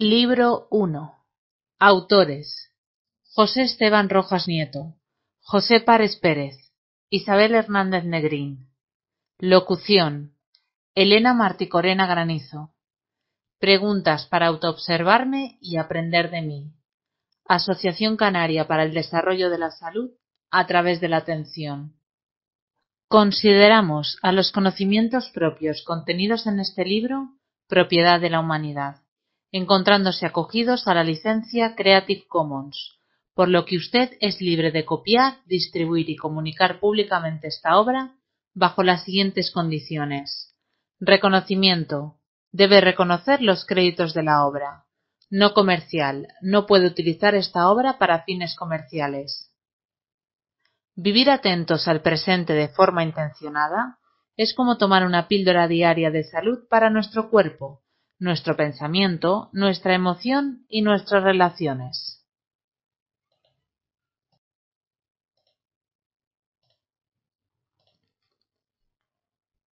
Libro 1. Autores. José Esteban Rojas Nieto. José Párez Pérez. Isabel Hernández Negrín. Locución. Elena Marticorena Granizo. Preguntas para autoobservarme y aprender de mí. Asociación Canaria para el Desarrollo de la Salud a través de la atención. Consideramos a los conocimientos propios contenidos en este libro propiedad de la humanidad encontrándose acogidos a la licencia Creative Commons, por lo que usted es libre de copiar, distribuir y comunicar públicamente esta obra bajo las siguientes condiciones. Reconocimiento. Debe reconocer los créditos de la obra. No comercial. No puede utilizar esta obra para fines comerciales. Vivir atentos al presente de forma intencionada es como tomar una píldora diaria de salud para nuestro cuerpo, nuestro pensamiento, nuestra emoción y nuestras relaciones.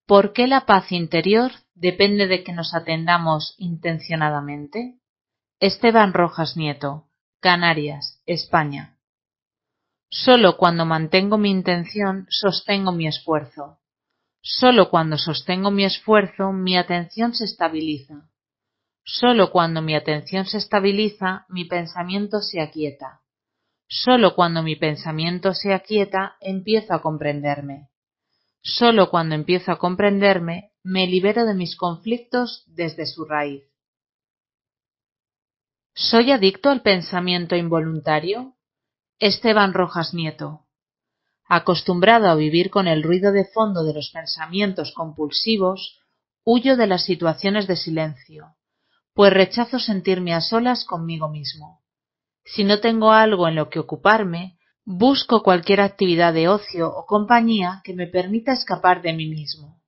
¿Por qué la paz interior depende de que nos atendamos intencionadamente? Esteban Rojas Nieto, Canarias, España. Solo cuando mantengo mi intención sostengo mi esfuerzo. Solo cuando sostengo mi esfuerzo mi atención se estabiliza. Solo cuando mi atención se estabiliza, mi pensamiento se aquieta. Sólo cuando mi pensamiento se aquieta, empiezo a comprenderme. Sólo cuando empiezo a comprenderme, me libero de mis conflictos desde su raíz. ¿Soy adicto al pensamiento involuntario? Esteban Rojas Nieto. Acostumbrado a vivir con el ruido de fondo de los pensamientos compulsivos, huyo de las situaciones de silencio pues rechazo sentirme a solas conmigo mismo. Si no tengo algo en lo que ocuparme, busco cualquier actividad de ocio o compañía que me permita escapar de mí mismo.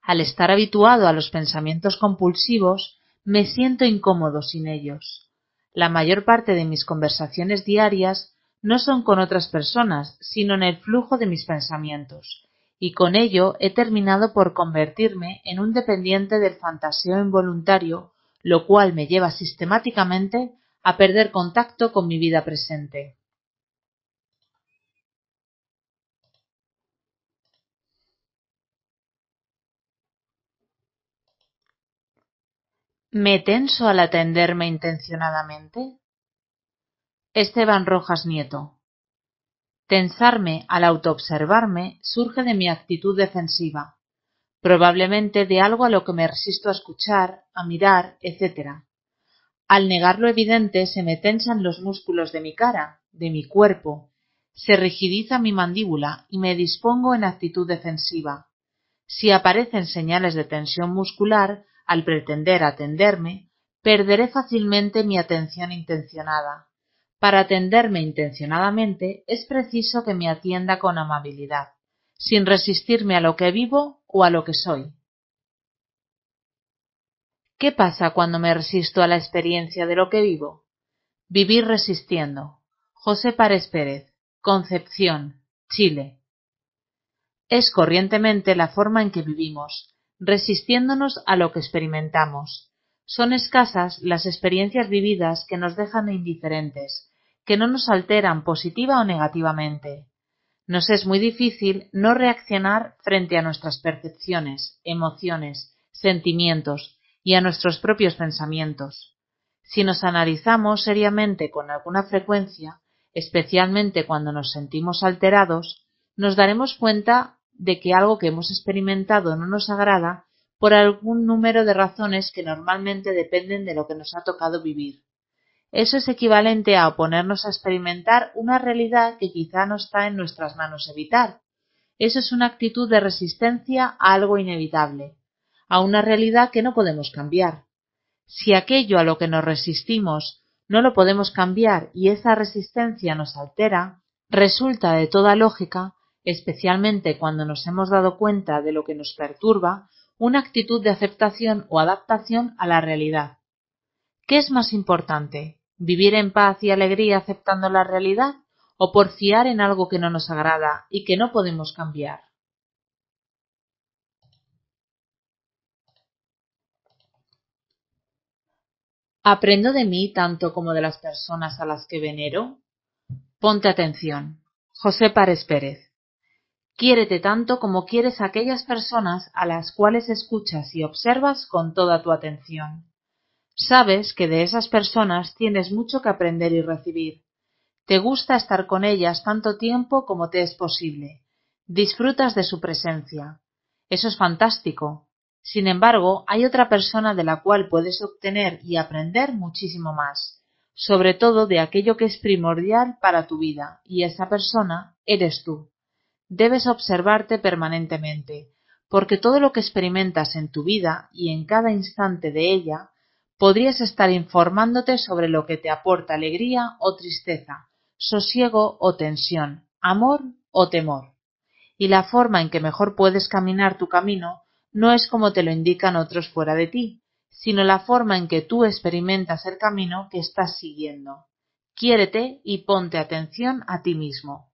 Al estar habituado a los pensamientos compulsivos, me siento incómodo sin ellos. La mayor parte de mis conversaciones diarias no son con otras personas, sino en el flujo de mis pensamientos, y con ello he terminado por convertirme en un dependiente del fantaseo involuntario lo cual me lleva sistemáticamente a perder contacto con mi vida presente. ¿Me tenso al atenderme intencionadamente? Esteban Rojas Nieto. Tensarme al autoobservarme surge de mi actitud defensiva, probablemente de algo a lo que me resisto a escuchar, a mirar, etc. Al negar lo evidente se me tensan los músculos de mi cara, de mi cuerpo, se rigidiza mi mandíbula y me dispongo en actitud defensiva. Si aparecen señales de tensión muscular al pretender atenderme, perderé fácilmente mi atención intencionada. Para atenderme intencionadamente es preciso que me atienda con amabilidad, sin resistirme a lo que vivo o a lo que soy. ¿Qué pasa cuando me resisto a la experiencia de lo que vivo? Vivir resistiendo. José Párez Pérez, Concepción, Chile. Es corrientemente la forma en que vivimos, resistiéndonos a lo que experimentamos. Son escasas las experiencias vividas que nos dejan indiferentes, que no nos alteran positiva o negativamente. Nos es muy difícil no reaccionar frente a nuestras percepciones, emociones, sentimientos y a nuestros propios pensamientos. Si nos analizamos seriamente con alguna frecuencia, especialmente cuando nos sentimos alterados, nos daremos cuenta de que algo que hemos experimentado no nos agrada por algún número de razones que normalmente dependen de lo que nos ha tocado vivir. Eso es equivalente a oponernos a experimentar una realidad que quizá no está en nuestras manos evitar. Eso es una actitud de resistencia a algo inevitable, a una realidad que no podemos cambiar. Si aquello a lo que nos resistimos no lo podemos cambiar y esa resistencia nos altera, resulta de toda lógica, especialmente cuando nos hemos dado cuenta de lo que nos perturba, una actitud de aceptación o adaptación a la realidad. ¿Qué es más importante? vivir en paz y alegría aceptando la realidad o fiar en algo que no nos agrada y que no podemos cambiar. ¿Aprendo de mí tanto como de las personas a las que venero? Ponte atención. José Párez Pérez. Quiérete tanto como quieres a aquellas personas a las cuales escuchas y observas con toda tu atención. Sabes que de esas personas tienes mucho que aprender y recibir. Te gusta estar con ellas tanto tiempo como te es posible. Disfrutas de su presencia. Eso es fantástico. Sin embargo, hay otra persona de la cual puedes obtener y aprender muchísimo más, sobre todo de aquello que es primordial para tu vida, y esa persona eres tú. Debes observarte permanentemente, porque todo lo que experimentas en tu vida y en cada instante de ella podrías estar informándote sobre lo que te aporta alegría o tristeza, sosiego o tensión, amor o temor. Y la forma en que mejor puedes caminar tu camino no es como te lo indican otros fuera de ti, sino la forma en que tú experimentas el camino que estás siguiendo. Quiérete y ponte atención a ti mismo.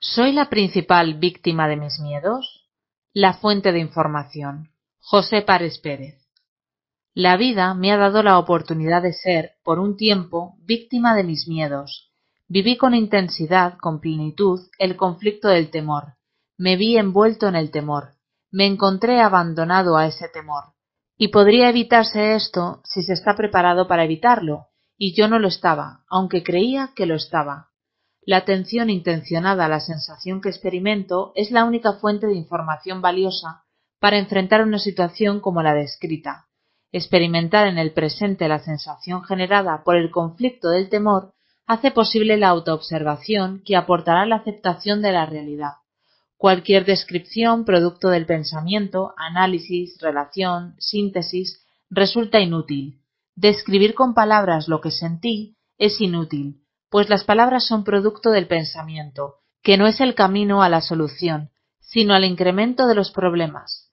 ¿Soy la principal víctima de mis miedos? La fuente de información. José Párez Pérez. La vida me ha dado la oportunidad de ser, por un tiempo, víctima de mis miedos. Viví con intensidad, con plenitud, el conflicto del temor. Me vi envuelto en el temor. Me encontré abandonado a ese temor. Y podría evitarse esto si se está preparado para evitarlo, y yo no lo estaba, aunque creía que lo estaba. La atención intencionada a la sensación que experimento es la única fuente de información valiosa para enfrentar una situación como la descrita. Experimentar en el presente la sensación generada por el conflicto del temor hace posible la autoobservación que aportará la aceptación de la realidad. Cualquier descripción producto del pensamiento, análisis, relación, síntesis, resulta inútil. Describir con palabras lo que sentí es inútil, pues las palabras son producto del pensamiento, que no es el camino a la solución, sino al incremento de los problemas.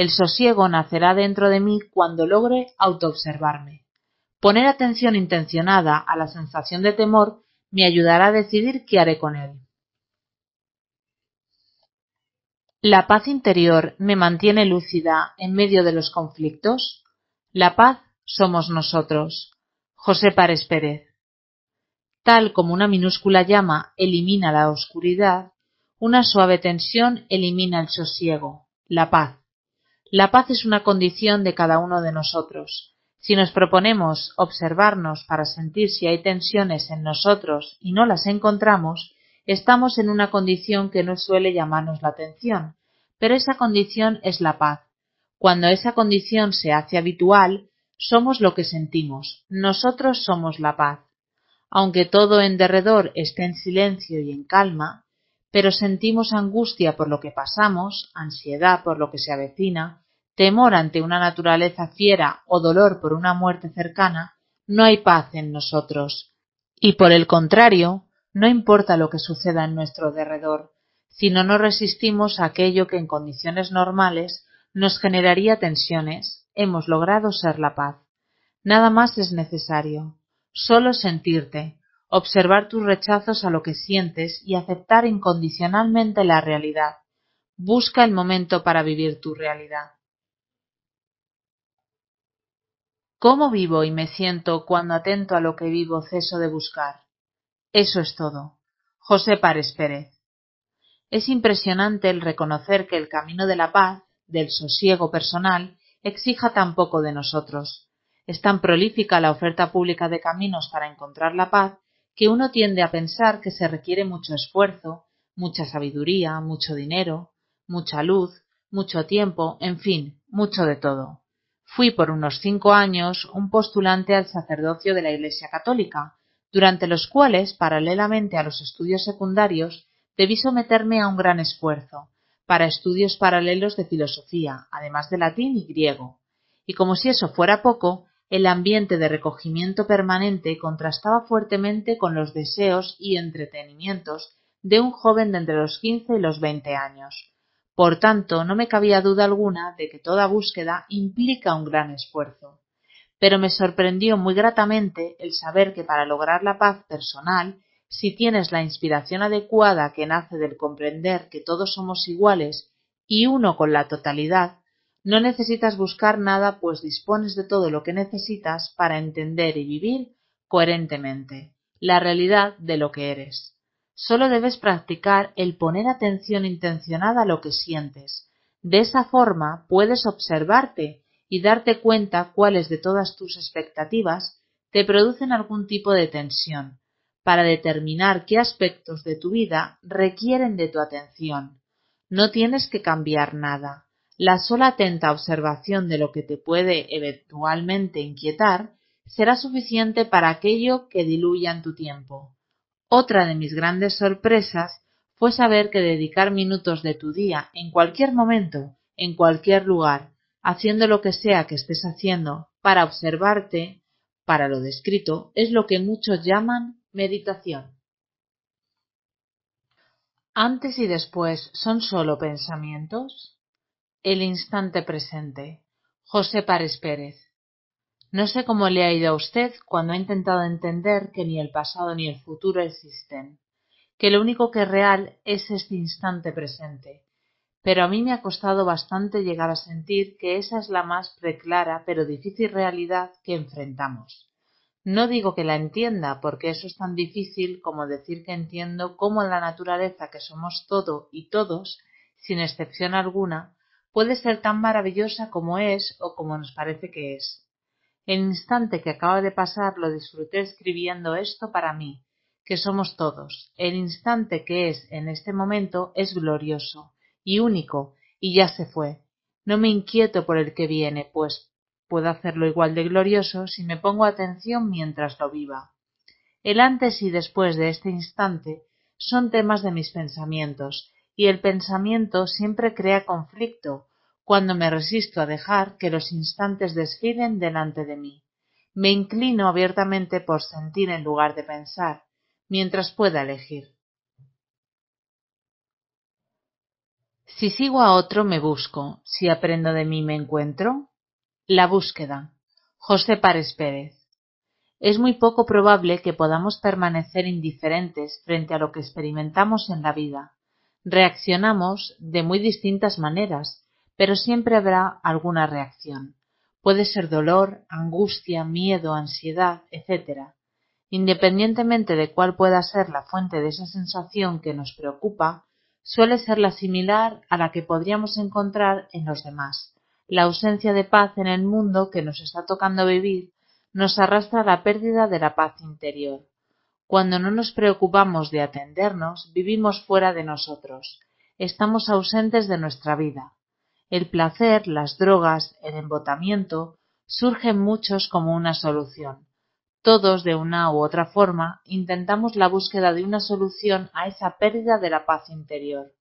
El sosiego nacerá dentro de mí cuando logre autoobservarme. Poner atención intencionada a la sensación de temor me ayudará a decidir qué haré con él. La paz interior me mantiene lúcida en medio de los conflictos. La paz somos nosotros. José Párez Pérez. Tal como una minúscula llama elimina la oscuridad, una suave tensión elimina el sosiego, la paz. La paz es una condición de cada uno de nosotros. Si nos proponemos observarnos para sentir si hay tensiones en nosotros y no las encontramos, estamos en una condición que no suele llamarnos la atención, pero esa condición es la paz. Cuando esa condición se hace habitual, somos lo que sentimos, nosotros somos la paz. Aunque todo en derredor esté en silencio y en calma, pero sentimos angustia por lo que pasamos, ansiedad por lo que se avecina, temor ante una naturaleza fiera o dolor por una muerte cercana, no hay paz en nosotros. Y por el contrario, no importa lo que suceda en nuestro derredor, si no resistimos a aquello que en condiciones normales nos generaría tensiones, hemos logrado ser la paz. Nada más es necesario, solo sentirte, observar tus rechazos a lo que sientes y aceptar incondicionalmente la realidad. Busca el momento para vivir tu realidad. ¿Cómo vivo y me siento cuando atento a lo que vivo ceso de buscar? Eso es todo. José Párez Pérez. Es impresionante el reconocer que el camino de la paz, del sosiego personal, exija tan poco de nosotros. Es tan prolífica la oferta pública de caminos para encontrar la paz que uno tiende a pensar que se requiere mucho esfuerzo, mucha sabiduría, mucho dinero, mucha luz, mucho tiempo, en fin, mucho de todo. Fui por unos cinco años un postulante al sacerdocio de la Iglesia Católica, durante los cuales, paralelamente a los estudios secundarios, debí someterme a un gran esfuerzo, para estudios paralelos de filosofía, además de latín y griego. Y como si eso fuera poco, el ambiente de recogimiento permanente contrastaba fuertemente con los deseos y entretenimientos de un joven de entre los quince y los veinte años, por tanto, no me cabía duda alguna de que toda búsqueda implica un gran esfuerzo. Pero me sorprendió muy gratamente el saber que para lograr la paz personal, si tienes la inspiración adecuada que nace del comprender que todos somos iguales y uno con la totalidad, no necesitas buscar nada, pues dispones de todo lo que necesitas para entender y vivir coherentemente la realidad de lo que eres. Solo debes practicar el poner atención intencionada a lo que sientes. De esa forma puedes observarte y darte cuenta cuáles de todas tus expectativas te producen algún tipo de tensión, para determinar qué aspectos de tu vida requieren de tu atención. No tienes que cambiar nada. La sola atenta observación de lo que te puede eventualmente inquietar será suficiente para aquello que diluya en tu tiempo. Otra de mis grandes sorpresas fue saber que dedicar minutos de tu día en cualquier momento, en cualquier lugar, haciendo lo que sea que estés haciendo, para observarte, para lo descrito, es lo que muchos llaman meditación. Antes y después son solo pensamientos. El instante presente. José Párez Pérez. No sé cómo le ha ido a usted cuando ha intentado entender que ni el pasado ni el futuro existen, que lo único que es real es este instante presente. Pero a mí me ha costado bastante llegar a sentir que esa es la más preclara pero difícil realidad que enfrentamos. No digo que la entienda, porque eso es tan difícil como decir que entiendo cómo la naturaleza que somos todo y todos, sin excepción alguna, puede ser tan maravillosa como es o como nos parece que es. El instante que acaba de pasar lo disfruté escribiendo esto para mí, que somos todos. El instante que es en este momento es glorioso y único, y ya se fue. No me inquieto por el que viene, pues puedo hacerlo igual de glorioso si me pongo atención mientras lo viva. El antes y después de este instante son temas de mis pensamientos, y el pensamiento siempre crea conflicto, cuando me resisto a dejar que los instantes desfilen delante de mí. Me inclino abiertamente por sentir en lugar de pensar, mientras pueda elegir. Si sigo a otro me busco, si aprendo de mí me encuentro. La búsqueda. José Párez Pérez. Es muy poco probable que podamos permanecer indiferentes frente a lo que experimentamos en la vida. Reaccionamos de muy distintas maneras pero siempre habrá alguna reacción. Puede ser dolor, angustia, miedo, ansiedad, etc. Independientemente de cuál pueda ser la fuente de esa sensación que nos preocupa, suele ser la similar a la que podríamos encontrar en los demás. La ausencia de paz en el mundo que nos está tocando vivir nos arrastra a la pérdida de la paz interior. Cuando no nos preocupamos de atendernos, vivimos fuera de nosotros. Estamos ausentes de nuestra vida el placer, las drogas, el embotamiento, surgen muchos como una solución. Todos, de una u otra forma, intentamos la búsqueda de una solución a esa pérdida de la paz interior.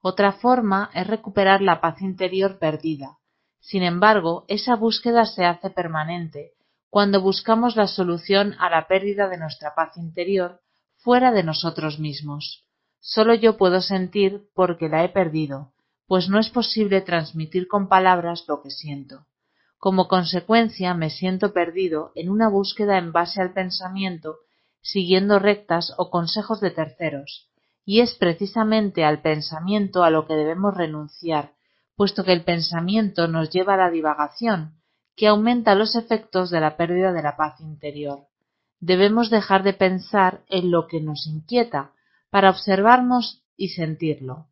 Otra forma es recuperar la paz interior perdida. Sin embargo, esa búsqueda se hace permanente cuando buscamos la solución a la pérdida de nuestra paz interior fuera de nosotros mismos. Solo yo puedo sentir porque la he perdido, pues no es posible transmitir con palabras lo que siento. Como consecuencia me siento perdido en una búsqueda en base al pensamiento, siguiendo rectas o consejos de terceros, y es precisamente al pensamiento a lo que debemos renunciar, puesto que el pensamiento nos lleva a la divagación, que aumenta los efectos de la pérdida de la paz interior. Debemos dejar de pensar en lo que nos inquieta para observarnos y sentirlo.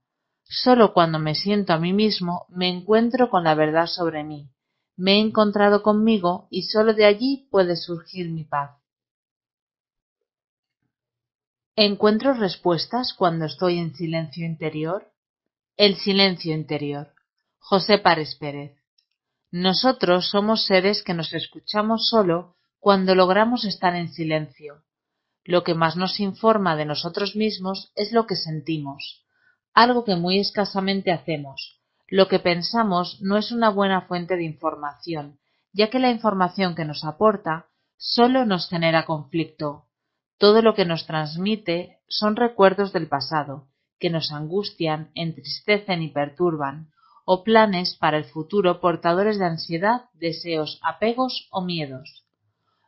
Sólo cuando me siento a mí mismo me encuentro con la verdad sobre mí. Me he encontrado conmigo y sólo de allí puede surgir mi paz. ¿Encuentro respuestas cuando estoy en silencio interior? El silencio interior. José Párez Pérez. Nosotros somos seres que nos escuchamos solo cuando logramos estar en silencio. Lo que más nos informa de nosotros mismos es lo que sentimos algo que muy escasamente hacemos. Lo que pensamos no es una buena fuente de información, ya que la información que nos aporta solo nos genera conflicto. Todo lo que nos transmite son recuerdos del pasado, que nos angustian, entristecen y perturban, o planes para el futuro portadores de ansiedad, deseos, apegos o miedos.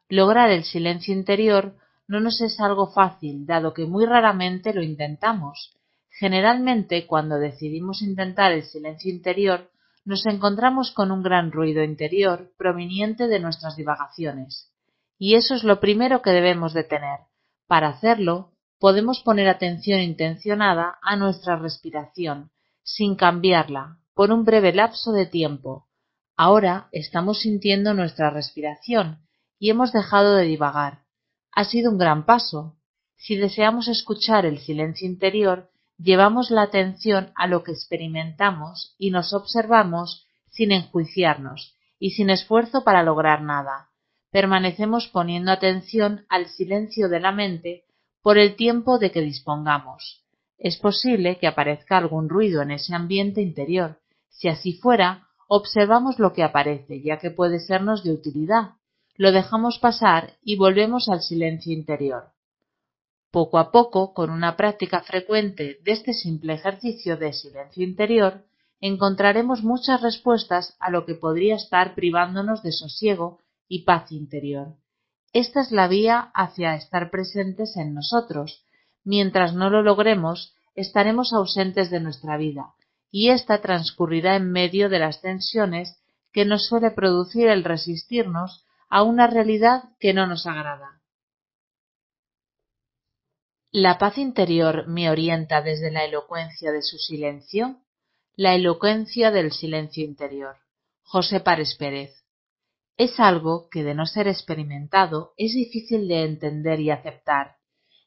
Lograr el silencio interior no nos es algo fácil, dado que muy raramente lo intentamos Generalmente, cuando decidimos intentar el silencio interior, nos encontramos con un gran ruido interior proveniente de nuestras divagaciones. Y eso es lo primero que debemos detener. Para hacerlo, podemos poner atención intencionada a nuestra respiración, sin cambiarla, por un breve lapso de tiempo. Ahora estamos sintiendo nuestra respiración y hemos dejado de divagar. Ha sido un gran paso. Si deseamos escuchar el silencio interior, llevamos la atención a lo que experimentamos y nos observamos sin enjuiciarnos y sin esfuerzo para lograr nada. Permanecemos poniendo atención al silencio de la mente por el tiempo de que dispongamos. Es posible que aparezca algún ruido en ese ambiente interior. Si así fuera, observamos lo que aparece, ya que puede sernos de utilidad. Lo dejamos pasar y volvemos al silencio interior. Poco a poco, con una práctica frecuente de este simple ejercicio de silencio interior, encontraremos muchas respuestas a lo que podría estar privándonos de sosiego y paz interior. Esta es la vía hacia estar presentes en nosotros. Mientras no lo logremos, estaremos ausentes de nuestra vida, y esta transcurrirá en medio de las tensiones que nos suele producir el resistirnos a una realidad que no nos agrada. La paz interior me orienta desde la elocuencia de su silencio, la elocuencia del silencio interior. José Párez Pérez. Es algo que de no ser experimentado es difícil de entender y aceptar.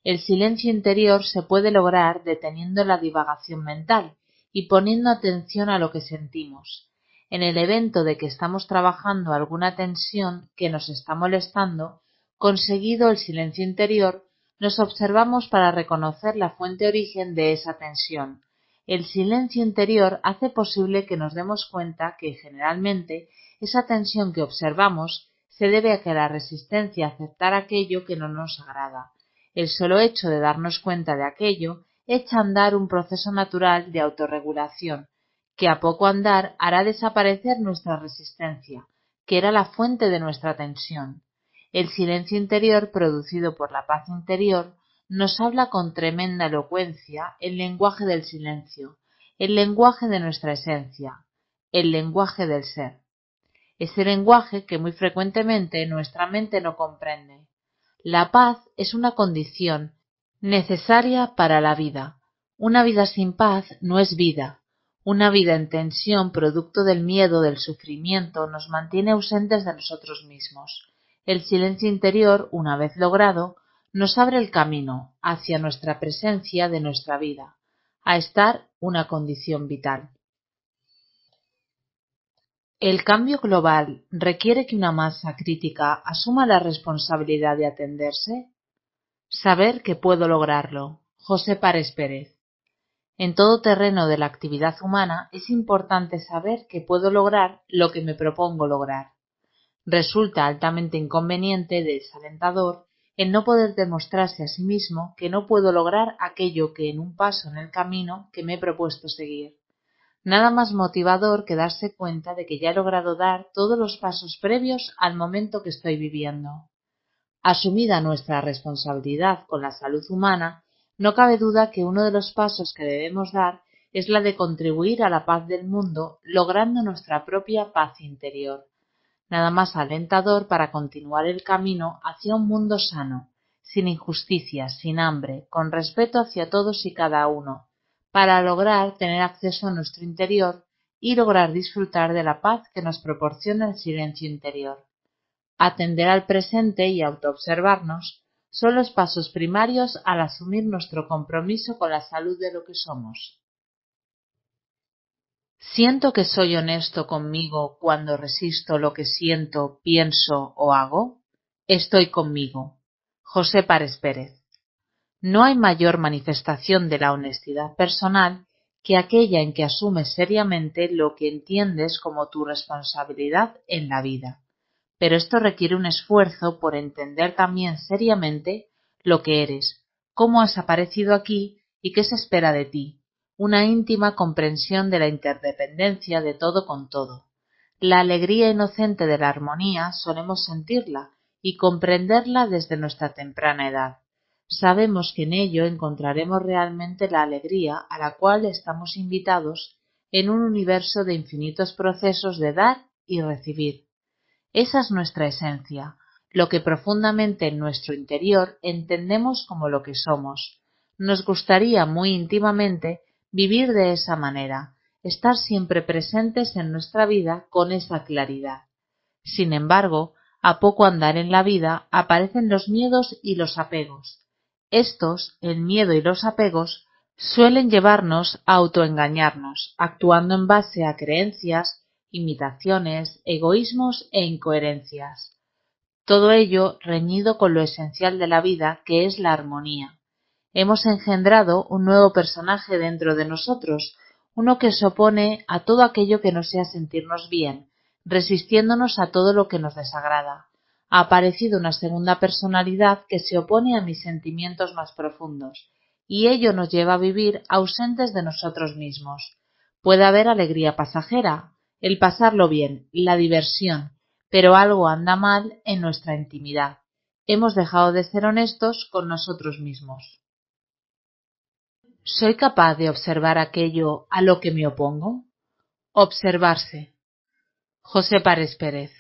El silencio interior se puede lograr deteniendo la divagación mental y poniendo atención a lo que sentimos. En el evento de que estamos trabajando alguna tensión que nos está molestando, conseguido el silencio interior, nos observamos para reconocer la fuente origen de esa tensión. El silencio interior hace posible que nos demos cuenta que generalmente esa tensión que observamos se debe a que la resistencia a aceptar aquello que no nos agrada. El solo hecho de darnos cuenta de aquello echa a andar un proceso natural de autorregulación, que a poco andar hará desaparecer nuestra resistencia, que era la fuente de nuestra tensión. El silencio interior, producido por la paz interior, nos habla con tremenda elocuencia el lenguaje del silencio, el lenguaje de nuestra esencia, el lenguaje del ser. Ese lenguaje que muy frecuentemente nuestra mente no comprende. La paz es una condición necesaria para la vida. Una vida sin paz no es vida. Una vida en tensión, producto del miedo, del sufrimiento, nos mantiene ausentes de nosotros mismos. El silencio interior, una vez logrado, nos abre el camino hacia nuestra presencia de nuestra vida, a estar una condición vital. El cambio global requiere que una masa crítica asuma la responsabilidad de atenderse. Saber que puedo lograrlo. José Párez Pérez. En todo terreno de la actividad humana es importante saber que puedo lograr lo que me propongo lograr. Resulta altamente inconveniente, desalentador, el no poder demostrarse a sí mismo que no puedo lograr aquello que en un paso en el camino que me he propuesto seguir. Nada más motivador que darse cuenta de que ya he logrado dar todos los pasos previos al momento que estoy viviendo. Asumida nuestra responsabilidad con la salud humana, no cabe duda que uno de los pasos que debemos dar es la de contribuir a la paz del mundo logrando nuestra propia paz interior, nada más alentador para continuar el camino hacia un mundo sano, sin injusticias, sin hambre, con respeto hacia todos y cada uno, para lograr tener acceso a nuestro interior y lograr disfrutar de la paz que nos proporciona el silencio interior. Atender al presente y autoobservarnos son los pasos primarios al asumir nuestro compromiso con la salud de lo que somos. ¿Siento que soy honesto conmigo cuando resisto lo que siento, pienso o hago? Estoy conmigo. José Párez Pérez. No hay mayor manifestación de la honestidad personal que aquella en que asumes seriamente lo que entiendes como tu responsabilidad en la vida. Pero esto requiere un esfuerzo por entender también seriamente lo que eres, cómo has aparecido aquí y qué se espera de ti, una íntima comprensión de la interdependencia de todo con todo. La alegría inocente de la armonía solemos sentirla y comprenderla desde nuestra temprana edad. Sabemos que en ello encontraremos realmente la alegría a la cual estamos invitados en un universo de infinitos procesos de dar y recibir. Esa es nuestra esencia, lo que profundamente en nuestro interior entendemos como lo que somos. Nos gustaría muy íntimamente vivir de esa manera, estar siempre presentes en nuestra vida con esa claridad. Sin embargo, a poco andar en la vida aparecen los miedos y los apegos. Estos, el miedo y los apegos, suelen llevarnos a autoengañarnos, actuando en base a creencias, imitaciones, egoísmos e incoherencias. Todo ello reñido con lo esencial de la vida, que es la armonía hemos engendrado un nuevo personaje dentro de nosotros, uno que se opone a todo aquello que no sea sentirnos bien, resistiéndonos a todo lo que nos desagrada. Ha aparecido una segunda personalidad que se opone a mis sentimientos más profundos, y ello nos lleva a vivir ausentes de nosotros mismos. Puede haber alegría pasajera, el pasarlo bien, la diversión, pero algo anda mal en nuestra intimidad. Hemos dejado de ser honestos con nosotros mismos. ¿Soy capaz de observar aquello a lo que me opongo? Observarse. José Párez Pérez.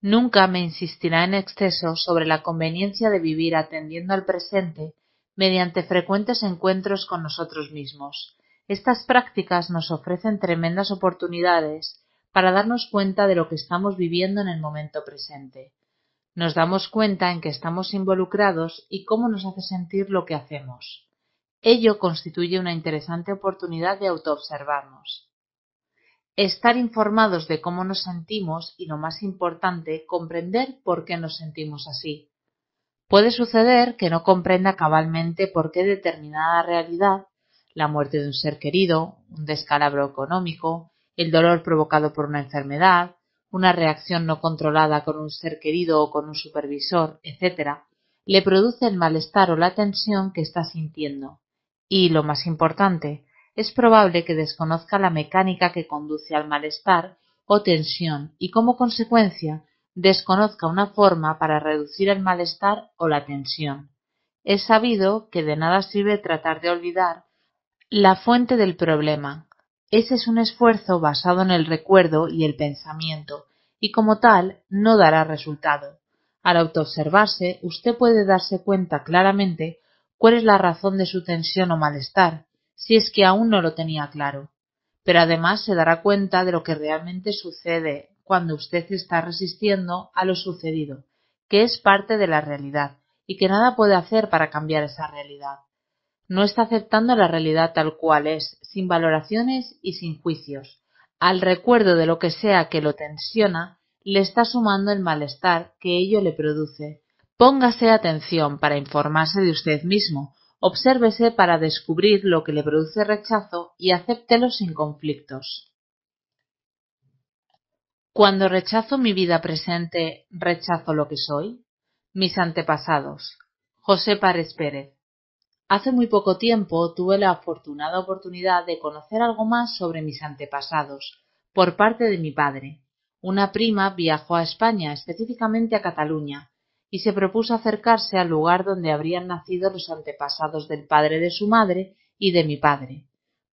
Nunca me insistirá en exceso sobre la conveniencia de vivir atendiendo al presente mediante frecuentes encuentros con nosotros mismos. Estas prácticas nos ofrecen tremendas oportunidades para darnos cuenta de lo que estamos viviendo en el momento presente. Nos damos cuenta en que estamos involucrados y cómo nos hace sentir lo que hacemos. Ello constituye una interesante oportunidad de autoobservarnos. Estar informados de cómo nos sentimos y, lo más importante, comprender por qué nos sentimos así. Puede suceder que no comprenda cabalmente por qué determinada realidad, la muerte de un ser querido, un descalabro económico, el dolor provocado por una enfermedad, una reacción no controlada con un ser querido o con un supervisor, etc., le produce el malestar o la tensión que está sintiendo y, lo más importante, es probable que desconozca la mecánica que conduce al malestar o tensión y, como consecuencia, desconozca una forma para reducir el malestar o la tensión. Es sabido que de nada sirve tratar de olvidar la fuente del problema. Ese es un esfuerzo basado en el recuerdo y el pensamiento, y como tal no dará resultado. Al autoobservarse, usted puede darse cuenta claramente cuál es la razón de su tensión o malestar, si es que aún no lo tenía claro. Pero además se dará cuenta de lo que realmente sucede cuando usted está resistiendo a lo sucedido, que es parte de la realidad y que nada puede hacer para cambiar esa realidad. No está aceptando la realidad tal cual es, sin valoraciones y sin juicios. Al recuerdo de lo que sea que lo tensiona, le está sumando el malestar que ello le produce Póngase atención para informarse de usted mismo, obsérvese para descubrir lo que le produce rechazo y acéptelo sin conflictos. Cuando rechazo mi vida presente, rechazo lo que soy. Mis antepasados. José Párez Pérez. Hace muy poco tiempo tuve la afortunada oportunidad de conocer algo más sobre mis antepasados por parte de mi padre. Una prima viajó a España, específicamente a Cataluña, y se propuso acercarse al lugar donde habrían nacido los antepasados del padre de su madre y de mi padre.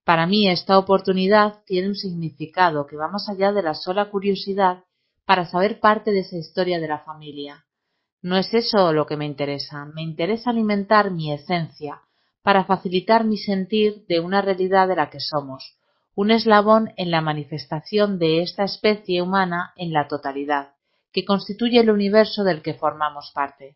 Para mí esta oportunidad tiene un significado que va más allá de la sola curiosidad para saber parte de esa historia de la familia. No es eso lo que me interesa, me interesa alimentar mi esencia, para facilitar mi sentir de una realidad de la que somos, un eslabón en la manifestación de esta especie humana en la totalidad que constituye el universo del que formamos parte.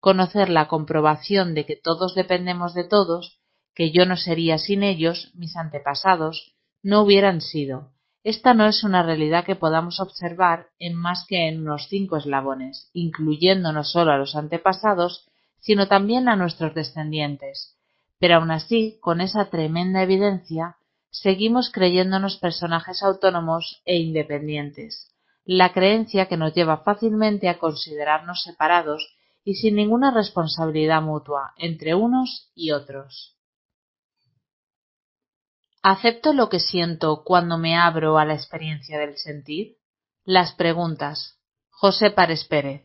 Conocer la comprobación de que todos dependemos de todos, que yo no sería sin ellos, mis antepasados, no hubieran sido. Esta no es una realidad que podamos observar en más que en unos cinco eslabones, incluyendo no solo a los antepasados, sino también a nuestros descendientes. Pero aun así, con esa tremenda evidencia, seguimos creyéndonos personajes autónomos e independientes la creencia que nos lleva fácilmente a considerarnos separados y sin ninguna responsabilidad mutua entre unos y otros. ¿Acepto lo que siento cuando me abro a la experiencia del sentir? Las preguntas. José Párez Pérez.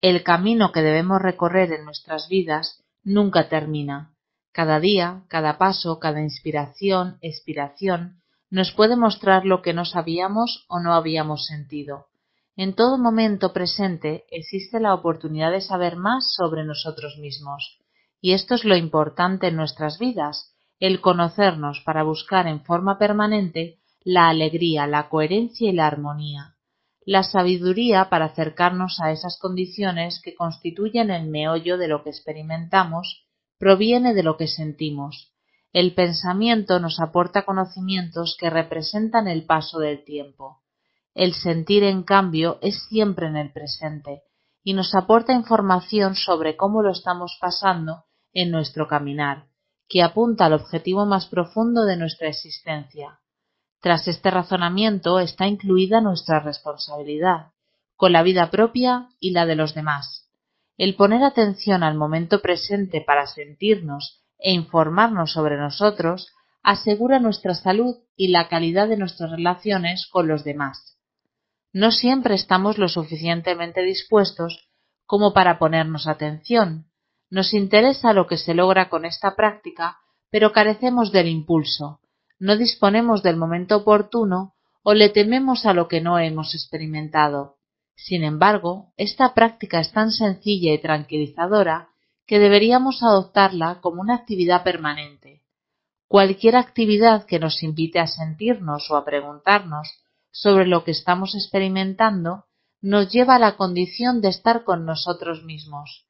El camino que debemos recorrer en nuestras vidas nunca termina. Cada día, cada paso, cada inspiración, expiración, nos puede mostrar lo que no sabíamos o no habíamos sentido. En todo momento presente existe la oportunidad de saber más sobre nosotros mismos. Y esto es lo importante en nuestras vidas, el conocernos para buscar en forma permanente la alegría, la coherencia y la armonía. La sabiduría para acercarnos a esas condiciones que constituyen el meollo de lo que experimentamos proviene de lo que sentimos, el pensamiento nos aporta conocimientos que representan el paso del tiempo. El sentir, en cambio, es siempre en el presente y nos aporta información sobre cómo lo estamos pasando en nuestro caminar, que apunta al objetivo más profundo de nuestra existencia. Tras este razonamiento está incluida nuestra responsabilidad, con la vida propia y la de los demás. El poner atención al momento presente para sentirnos e informarnos sobre nosotros asegura nuestra salud y la calidad de nuestras relaciones con los demás. No siempre estamos lo suficientemente dispuestos como para ponernos atención. Nos interesa lo que se logra con esta práctica, pero carecemos del impulso, no disponemos del momento oportuno o le tememos a lo que no hemos experimentado. Sin embargo, esta práctica es tan sencilla y tranquilizadora que deberíamos adoptarla como una actividad permanente. Cualquier actividad que nos invite a sentirnos o a preguntarnos sobre lo que estamos experimentando nos lleva a la condición de estar con nosotros mismos.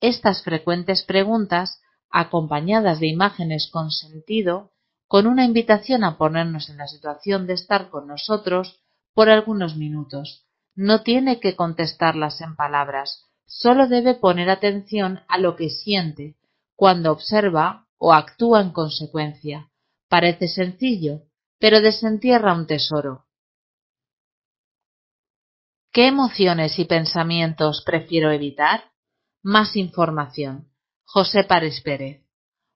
Estas frecuentes preguntas, acompañadas de imágenes con sentido, con una invitación a ponernos en la situación de estar con nosotros por algunos minutos. No tiene que contestarlas en palabras, solo debe poner atención a lo que siente cuando observa o actúa en consecuencia. Parece sencillo, pero desentierra un tesoro. ¿Qué emociones y pensamientos prefiero evitar? Más información. José Párez Pérez.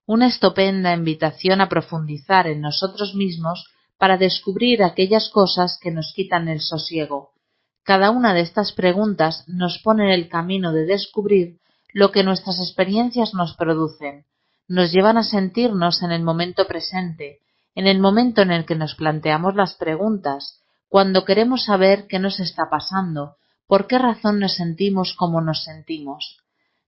Una estupenda invitación a profundizar en nosotros mismos para descubrir aquellas cosas que nos quitan el sosiego cada una de estas preguntas nos pone en el camino de descubrir lo que nuestras experiencias nos producen, nos llevan a sentirnos en el momento presente, en el momento en el que nos planteamos las preguntas, cuando queremos saber qué nos está pasando, por qué razón nos sentimos como nos sentimos.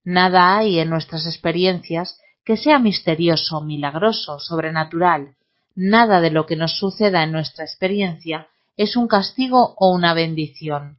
Nada hay en nuestras experiencias que sea misterioso, milagroso, sobrenatural. Nada de lo que nos suceda en nuestra experiencia es un castigo o una bendición.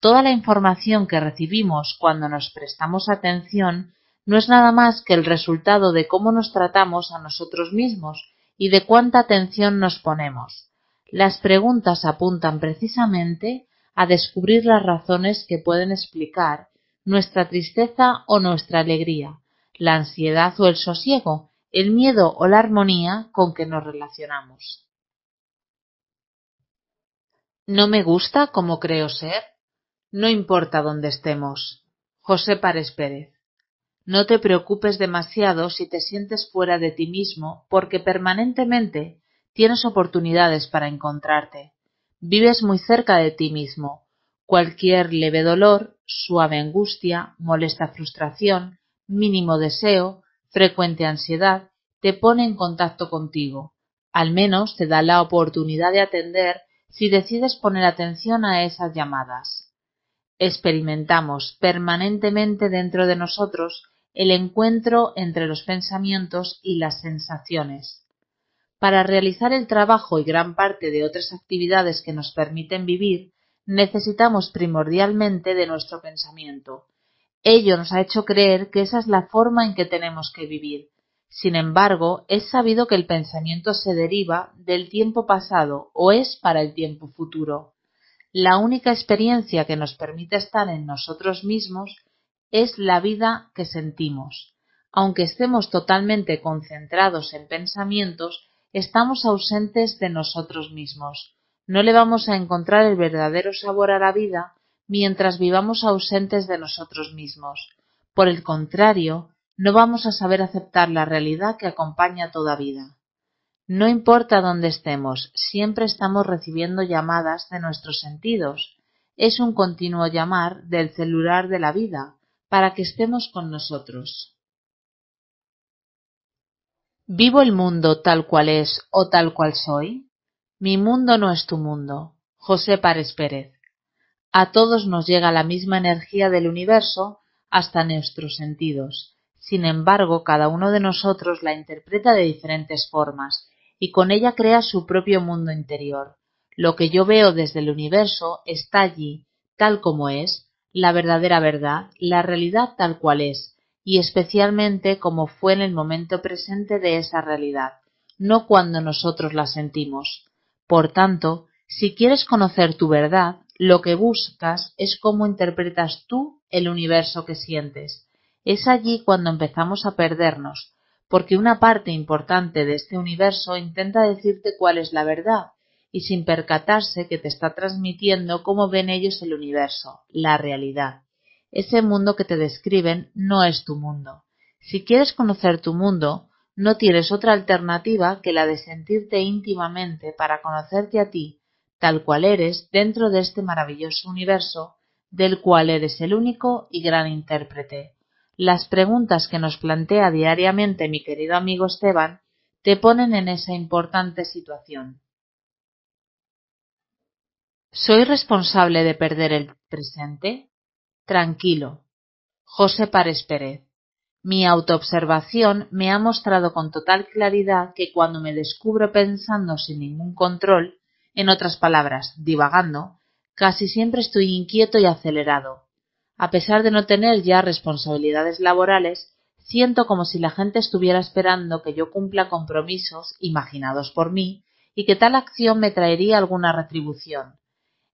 Toda la información que recibimos cuando nos prestamos atención no es nada más que el resultado de cómo nos tratamos a nosotros mismos y de cuánta atención nos ponemos. Las preguntas apuntan precisamente a descubrir las razones que pueden explicar nuestra tristeza o nuestra alegría, la ansiedad o el sosiego, el miedo o la armonía con que nos relacionamos. No me gusta como creo ser. No importa dónde estemos. José Párez Pérez. No te preocupes demasiado si te sientes fuera de ti mismo, porque permanentemente tienes oportunidades para encontrarte. Vives muy cerca de ti mismo. Cualquier leve dolor, suave angustia, molesta frustración, mínimo deseo, frecuente ansiedad, te pone en contacto contigo. Al menos te da la oportunidad de atender si decides poner atención a esas llamadas. Experimentamos permanentemente dentro de nosotros el encuentro entre los pensamientos y las sensaciones. Para realizar el trabajo y gran parte de otras actividades que nos permiten vivir, necesitamos primordialmente de nuestro pensamiento. Ello nos ha hecho creer que esa es la forma en que tenemos que vivir, sin embargo, es sabido que el pensamiento se deriva del tiempo pasado o es para el tiempo futuro. La única experiencia que nos permite estar en nosotros mismos es la vida que sentimos. Aunque estemos totalmente concentrados en pensamientos, estamos ausentes de nosotros mismos. No le vamos a encontrar el verdadero sabor a la vida mientras vivamos ausentes de nosotros mismos. Por el contrario, no vamos a saber aceptar la realidad que acompaña toda vida. No importa dónde estemos, siempre estamos recibiendo llamadas de nuestros sentidos. Es un continuo llamar del celular de la vida para que estemos con nosotros. ¿Vivo el mundo tal cual es o tal cual soy? Mi mundo no es tu mundo. José Párez Pérez. A todos nos llega la misma energía del universo hasta nuestros sentidos sin embargo, cada uno de nosotros la interpreta de diferentes formas y con ella crea su propio mundo interior. Lo que yo veo desde el universo está allí, tal como es, la verdadera verdad, la realidad tal cual es, y especialmente como fue en el momento presente de esa realidad, no cuando nosotros la sentimos. Por tanto, si quieres conocer tu verdad, lo que buscas es cómo interpretas tú el universo que sientes. Es allí cuando empezamos a perdernos, porque una parte importante de este universo intenta decirte cuál es la verdad, y sin percatarse que te está transmitiendo cómo ven ellos el universo, la realidad. Ese mundo que te describen no es tu mundo. Si quieres conocer tu mundo, no tienes otra alternativa que la de sentirte íntimamente para conocerte a ti, tal cual eres dentro de este maravilloso universo, del cual eres el único y gran intérprete las preguntas que nos plantea diariamente mi querido amigo Esteban te ponen en esa importante situación. ¿Soy responsable de perder el presente? Tranquilo. José Párez Pérez. Mi autoobservación me ha mostrado con total claridad que cuando me descubro pensando sin ningún control, en otras palabras, divagando, casi siempre estoy inquieto y acelerado, a pesar de no tener ya responsabilidades laborales, siento como si la gente estuviera esperando que yo cumpla compromisos imaginados por mí y que tal acción me traería alguna retribución.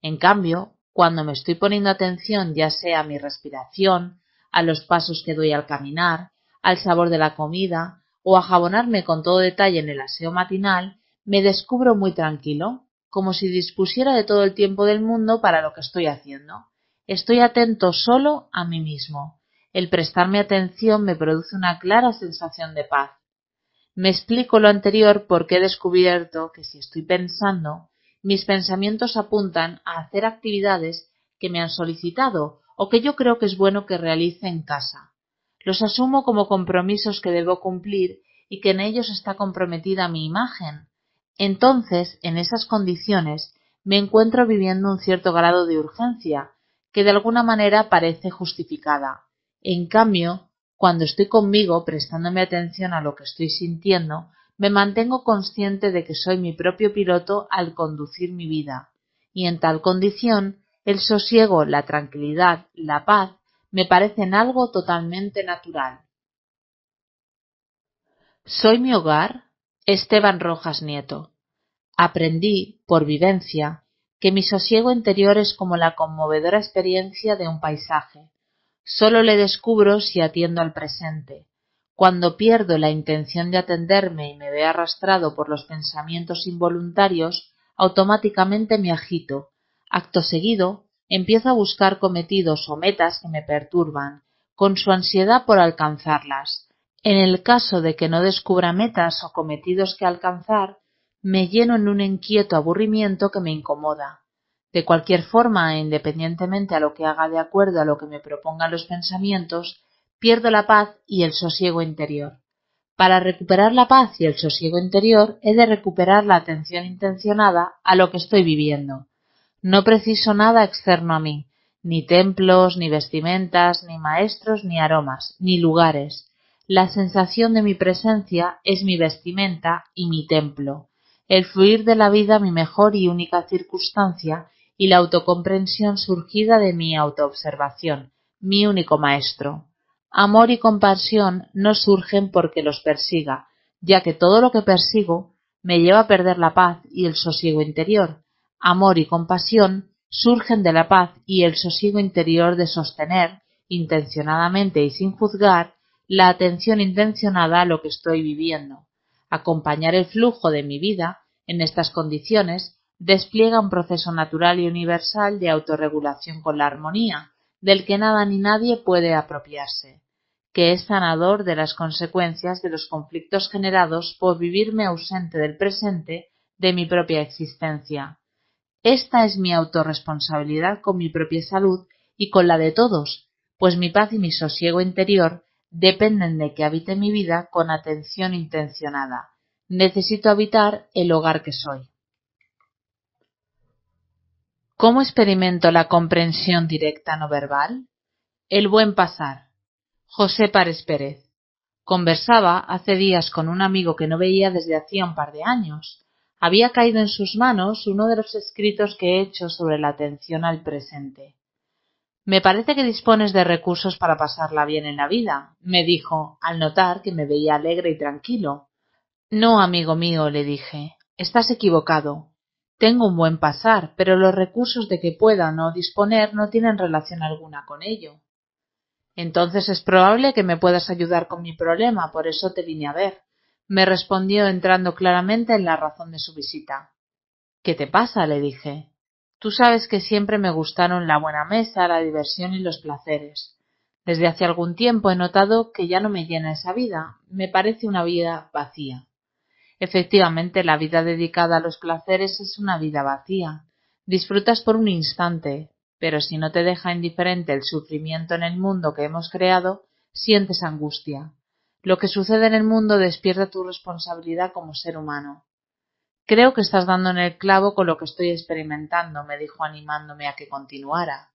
En cambio, cuando me estoy poniendo atención ya sea a mi respiración, a los pasos que doy al caminar, al sabor de la comida o a jabonarme con todo detalle en el aseo matinal, me descubro muy tranquilo, como si dispusiera de todo el tiempo del mundo para lo que estoy haciendo, Estoy atento solo a mí mismo. El prestarme atención me produce una clara sensación de paz. Me explico lo anterior porque he descubierto que si estoy pensando, mis pensamientos apuntan a hacer actividades que me han solicitado o que yo creo que es bueno que realice en casa. Los asumo como compromisos que debo cumplir y que en ellos está comprometida mi imagen. Entonces, en esas condiciones, me encuentro viviendo un cierto grado de urgencia, que de alguna manera parece justificada. En cambio, cuando estoy conmigo prestándome atención a lo que estoy sintiendo, me mantengo consciente de que soy mi propio piloto al conducir mi vida, y en tal condición el sosiego, la tranquilidad, la paz me parecen algo totalmente natural. Soy mi hogar, Esteban Rojas Nieto. Aprendí, por vivencia, que mi sosiego interior es como la conmovedora experiencia de un paisaje. Solo le descubro si atiendo al presente. Cuando pierdo la intención de atenderme y me veo arrastrado por los pensamientos involuntarios, automáticamente me agito. Acto seguido, empiezo a buscar cometidos o metas que me perturban, con su ansiedad por alcanzarlas. En el caso de que no descubra metas o cometidos que alcanzar, me lleno en un inquieto aburrimiento que me incomoda. De cualquier forma, e independientemente a lo que haga de acuerdo a lo que me propongan los pensamientos, pierdo la paz y el sosiego interior. Para recuperar la paz y el sosiego interior he de recuperar la atención intencionada a lo que estoy viviendo. No preciso nada externo a mí, ni templos, ni vestimentas, ni maestros, ni aromas, ni lugares. La sensación de mi presencia es mi vestimenta y mi templo el fluir de la vida mi mejor y única circunstancia y la autocomprensión surgida de mi autoobservación, mi único maestro. Amor y compasión no surgen porque los persiga, ya que todo lo que persigo me lleva a perder la paz y el sosiego interior. Amor y compasión surgen de la paz y el sosiego interior de sostener, intencionadamente y sin juzgar, la atención intencionada a lo que estoy viviendo acompañar el flujo de mi vida en estas condiciones despliega un proceso natural y universal de autorregulación con la armonía, del que nada ni nadie puede apropiarse, que es sanador de las consecuencias de los conflictos generados por vivirme ausente del presente de mi propia existencia. Esta es mi autorresponsabilidad con mi propia salud y con la de todos, pues mi paz y mi sosiego interior dependen de que habite mi vida con atención intencionada. Necesito habitar el hogar que soy. ¿Cómo experimento la comprensión directa no verbal? El buen pasar. José Párez Pérez. Conversaba hace días con un amigo que no veía desde hacía un par de años. Había caído en sus manos uno de los escritos que he hecho sobre la atención al presente. Me parece que dispones de recursos para pasarla bien en la vida, me dijo, al notar que me veía alegre y tranquilo. No, amigo mío, le dije, estás equivocado. Tengo un buen pasar, pero los recursos de que pueda o no disponer no tienen relación alguna con ello. Entonces es probable que me puedas ayudar con mi problema, por eso te vine a ver, me respondió entrando claramente en la razón de su visita. ¿Qué te pasa? le dije. Tú sabes que siempre me gustaron la buena mesa, la diversión y los placeres. Desde hace algún tiempo he notado que ya no me llena esa vida, me parece una vida vacía. Efectivamente, la vida dedicada a los placeres es una vida vacía. Disfrutas por un instante, pero si no te deja indiferente el sufrimiento en el mundo que hemos creado, sientes angustia. Lo que sucede en el mundo despierta tu responsabilidad como ser humano. Creo que estás dando en el clavo con lo que estoy experimentando, me dijo animándome a que continuara.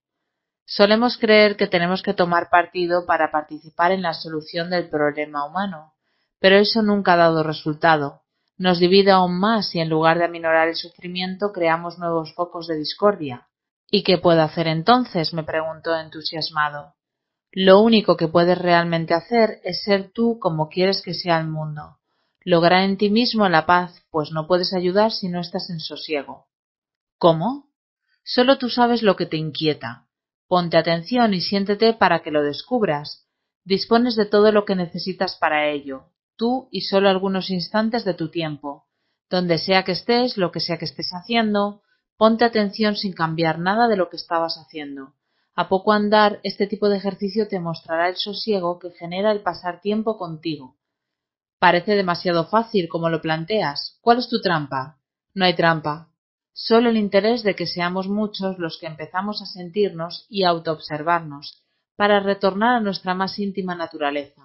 Solemos creer que tenemos que tomar partido para participar en la solución del problema humano, pero eso nunca ha dado resultado. Nos divide aún más y en lugar de aminorar el sufrimiento creamos nuevos focos de discordia. ¿Y qué puedo hacer entonces? me preguntó entusiasmado. Lo único que puedes realmente hacer es ser tú como quieres que sea el mundo. Lograr en ti mismo la paz, pues no puedes ayudar si no estás en sosiego. ¿Cómo? Solo tú sabes lo que te inquieta. Ponte atención y siéntete para que lo descubras. Dispones de todo lo que necesitas para ello, tú y solo algunos instantes de tu tiempo. Donde sea que estés, lo que sea que estés haciendo, ponte atención sin cambiar nada de lo que estabas haciendo. A poco andar, este tipo de ejercicio te mostrará el sosiego que genera el pasar tiempo contigo Parece demasiado fácil como lo planteas. ¿Cuál es tu trampa? No hay trampa. Solo el interés de que seamos muchos los que empezamos a sentirnos y a autoobservarnos, para retornar a nuestra más íntima naturaleza.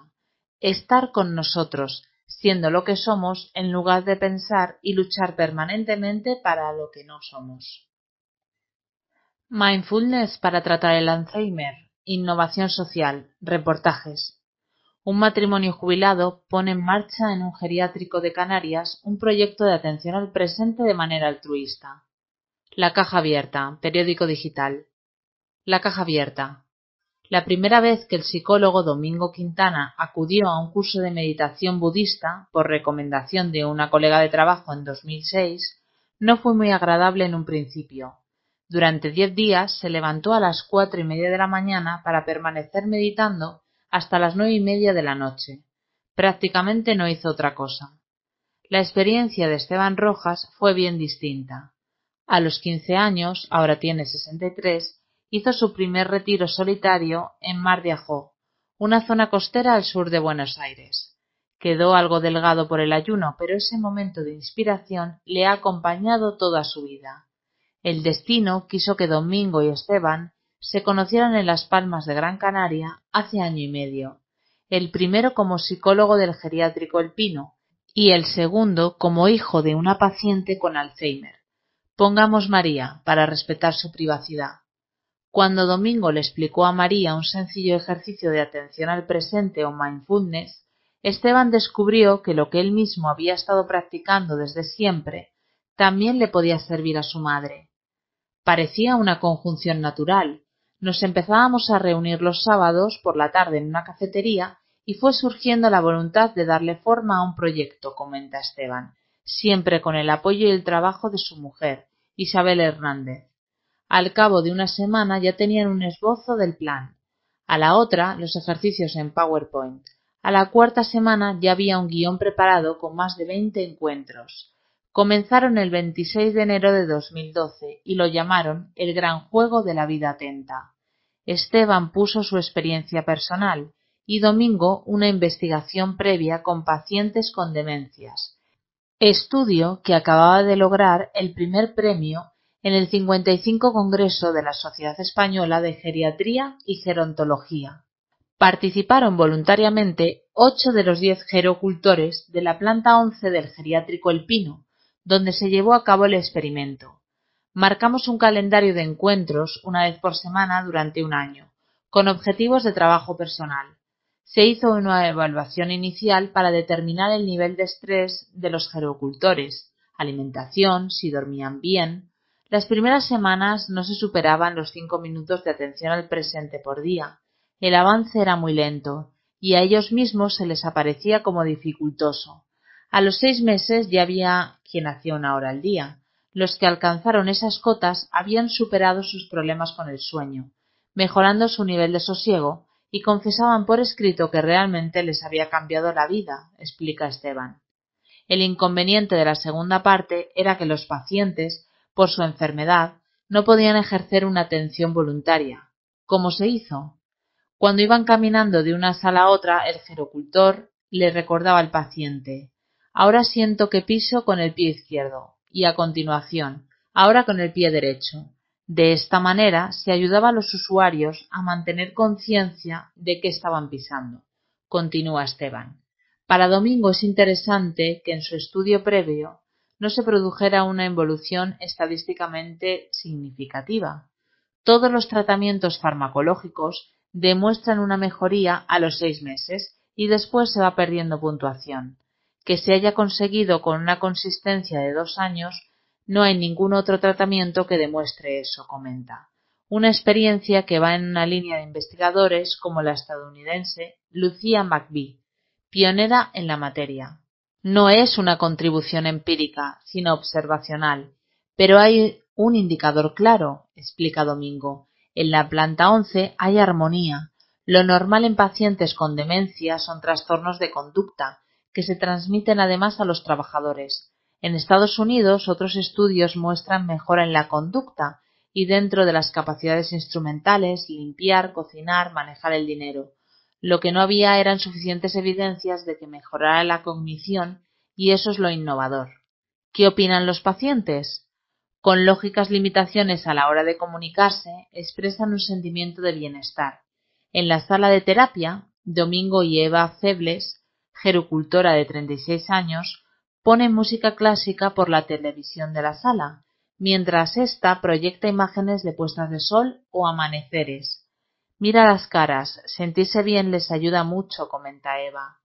Estar con nosotros, siendo lo que somos, en lugar de pensar y luchar permanentemente para lo que no somos. Mindfulness para tratar el Alzheimer. Innovación social. Reportajes. Un matrimonio jubilado pone en marcha en un geriátrico de Canarias un proyecto de atención al presente de manera altruista. La Caja Abierta, periódico digital. La Caja Abierta. La primera vez que el psicólogo Domingo Quintana acudió a un curso de meditación budista por recomendación de una colega de trabajo en 2006, no fue muy agradable en un principio. Durante diez días se levantó a las cuatro y media de la mañana para permanecer meditando hasta las nueve y media de la noche. Prácticamente no hizo otra cosa. La experiencia de Esteban Rojas fue bien distinta. A los quince años, ahora tiene sesenta y tres, hizo su primer retiro solitario en Mar de Ajó, una zona costera al sur de Buenos Aires. Quedó algo delgado por el ayuno, pero ese momento de inspiración le ha acompañado toda su vida. El destino quiso que Domingo y Esteban se conocieron en Las Palmas de Gran Canaria hace año y medio, el primero como psicólogo del geriátrico El Pino y el segundo como hijo de una paciente con Alzheimer. Pongamos María para respetar su privacidad. Cuando Domingo le explicó a María un sencillo ejercicio de atención al presente o mindfulness, Esteban descubrió que lo que él mismo había estado practicando desde siempre también le podía servir a su madre. Parecía una conjunción natural, nos empezábamos a reunir los sábados por la tarde en una cafetería y fue surgiendo la voluntad de darle forma a un proyecto, comenta Esteban, siempre con el apoyo y el trabajo de su mujer, Isabel Hernández. Al cabo de una semana ya tenían un esbozo del plan, a la otra los ejercicios en PowerPoint, a la cuarta semana ya había un guión preparado con más de veinte encuentros, comenzaron el 26 de enero de 2012 y lo llamaron el gran juego de la vida atenta. Esteban puso su experiencia personal y Domingo una investigación previa con pacientes con demencias, estudio que acababa de lograr el primer premio en el 55 Congreso de la Sociedad Española de Geriatría y Gerontología. Participaron voluntariamente ocho de los diez gerocultores de la planta 11 del geriátrico El Pino, donde se llevó a cabo el experimento. Marcamos un calendario de encuentros una vez por semana durante un año, con objetivos de trabajo personal. Se hizo una evaluación inicial para determinar el nivel de estrés de los gerocultores, alimentación, si dormían bien. Las primeras semanas no se superaban los cinco minutos de atención al presente por día. El avance era muy lento y a ellos mismos se les aparecía como dificultoso. A los seis meses ya había quien hacía una hora al día. Los que alcanzaron esas cotas habían superado sus problemas con el sueño, mejorando su nivel de sosiego, y confesaban por escrito que realmente les había cambiado la vida, explica Esteban. El inconveniente de la segunda parte era que los pacientes, por su enfermedad, no podían ejercer una atención voluntaria. ¿Cómo se hizo? Cuando iban caminando de una sala a otra, el gerocultor le recordaba al paciente ahora siento que piso con el pie izquierdo, y a continuación, ahora con el pie derecho. De esta manera se ayudaba a los usuarios a mantener conciencia de que estaban pisando. Continúa Esteban. Para Domingo es interesante que en su estudio previo no se produjera una involución estadísticamente significativa. Todos los tratamientos farmacológicos demuestran una mejoría a los seis meses y después se va perdiendo puntuación que se haya conseguido con una consistencia de dos años, no hay ningún otro tratamiento que demuestre eso, comenta. Una experiencia que va en una línea de investigadores como la estadounidense Lucía McBee, pionera en la materia. No es una contribución empírica, sino observacional, pero hay un indicador claro, explica Domingo. En la planta once hay armonía. Lo normal en pacientes con demencia son trastornos de conducta, que se transmiten además a los trabajadores. En Estados Unidos otros estudios muestran mejora en la conducta y dentro de las capacidades instrumentales, limpiar, cocinar, manejar el dinero. Lo que no había eran suficientes evidencias de que mejorara la cognición y eso es lo innovador. ¿Qué opinan los pacientes? Con lógicas limitaciones a la hora de comunicarse, expresan un sentimiento de bienestar. En la sala de terapia, Domingo y Eva gerocultora de 36 años, pone música clásica por la televisión de la sala, mientras ésta proyecta imágenes de puestas de sol o amaneceres. Mira las caras, sentirse bien les ayuda mucho, comenta Eva.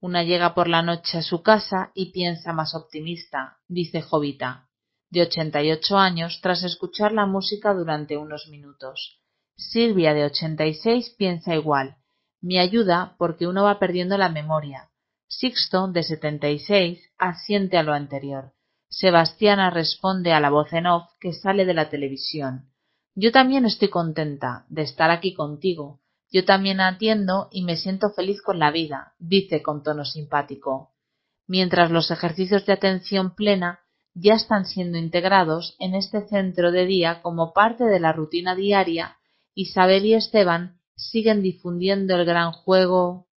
Una llega por la noche a su casa y piensa más optimista, dice Jovita, de 88 años, tras escuchar la música durante unos minutos. Silvia, de 86, piensa igual. Me ayuda porque uno va perdiendo la memoria, Sixto, de 76, asiente a lo anterior. Sebastiana responde a la voz en off que sale de la televisión. Yo también estoy contenta de estar aquí contigo. Yo también atiendo y me siento feliz con la vida, dice con tono simpático. Mientras los ejercicios de atención plena ya están siendo integrados en este centro de día como parte de la rutina diaria, Isabel y Esteban siguen difundiendo el gran juego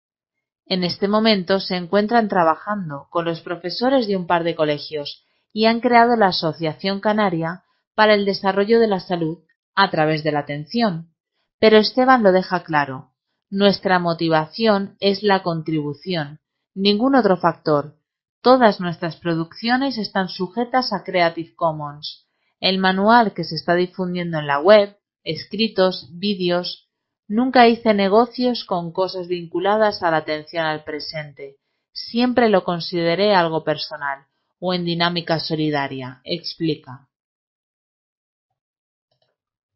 en este momento se encuentran trabajando con los profesores de un par de colegios y han creado la Asociación Canaria para el Desarrollo de la Salud a través de la atención. Pero Esteban lo deja claro. Nuestra motivación es la contribución, ningún otro factor. Todas nuestras producciones están sujetas a Creative Commons. El manual que se está difundiendo en la web, escritos, vídeos, Nunca hice negocios con cosas vinculadas a la atención al presente. Siempre lo consideré algo personal o en dinámica solidaria. Explica.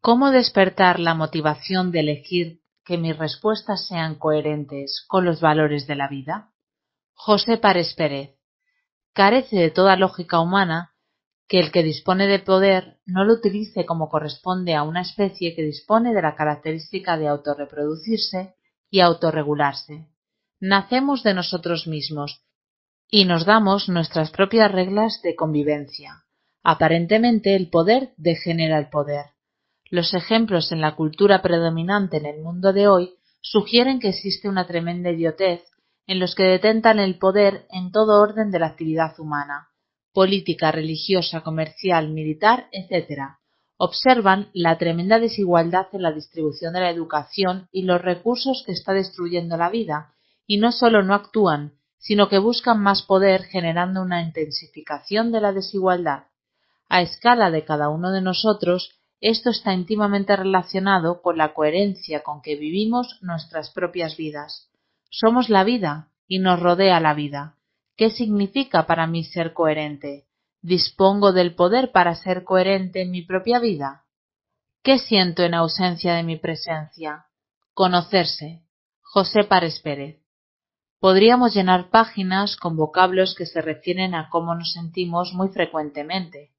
¿Cómo despertar la motivación de elegir que mis respuestas sean coherentes con los valores de la vida? José Párez Pérez. Carece de toda lógica humana que el que dispone de poder no lo utilice como corresponde a una especie que dispone de la característica de autorreproducirse y autorregularse. Nacemos de nosotros mismos y nos damos nuestras propias reglas de convivencia. Aparentemente el poder degenera el poder. Los ejemplos en la cultura predominante en el mundo de hoy sugieren que existe una tremenda idiotez en los que detentan el poder en todo orden de la actividad humana política, religiosa, comercial, militar, etc. Observan la tremenda desigualdad en la distribución de la educación y los recursos que está destruyendo la vida, y no solo no actúan, sino que buscan más poder generando una intensificación de la desigualdad. A escala de cada uno de nosotros, esto está íntimamente relacionado con la coherencia con que vivimos nuestras propias vidas. Somos la vida y nos rodea la vida. ¿Qué significa para mí ser coherente? ¿Dispongo del poder para ser coherente en mi propia vida? ¿Qué siento en ausencia de mi presencia? Conocerse. José Párez Pérez. Podríamos llenar páginas con vocablos que se refieren a cómo nos sentimos muy frecuentemente.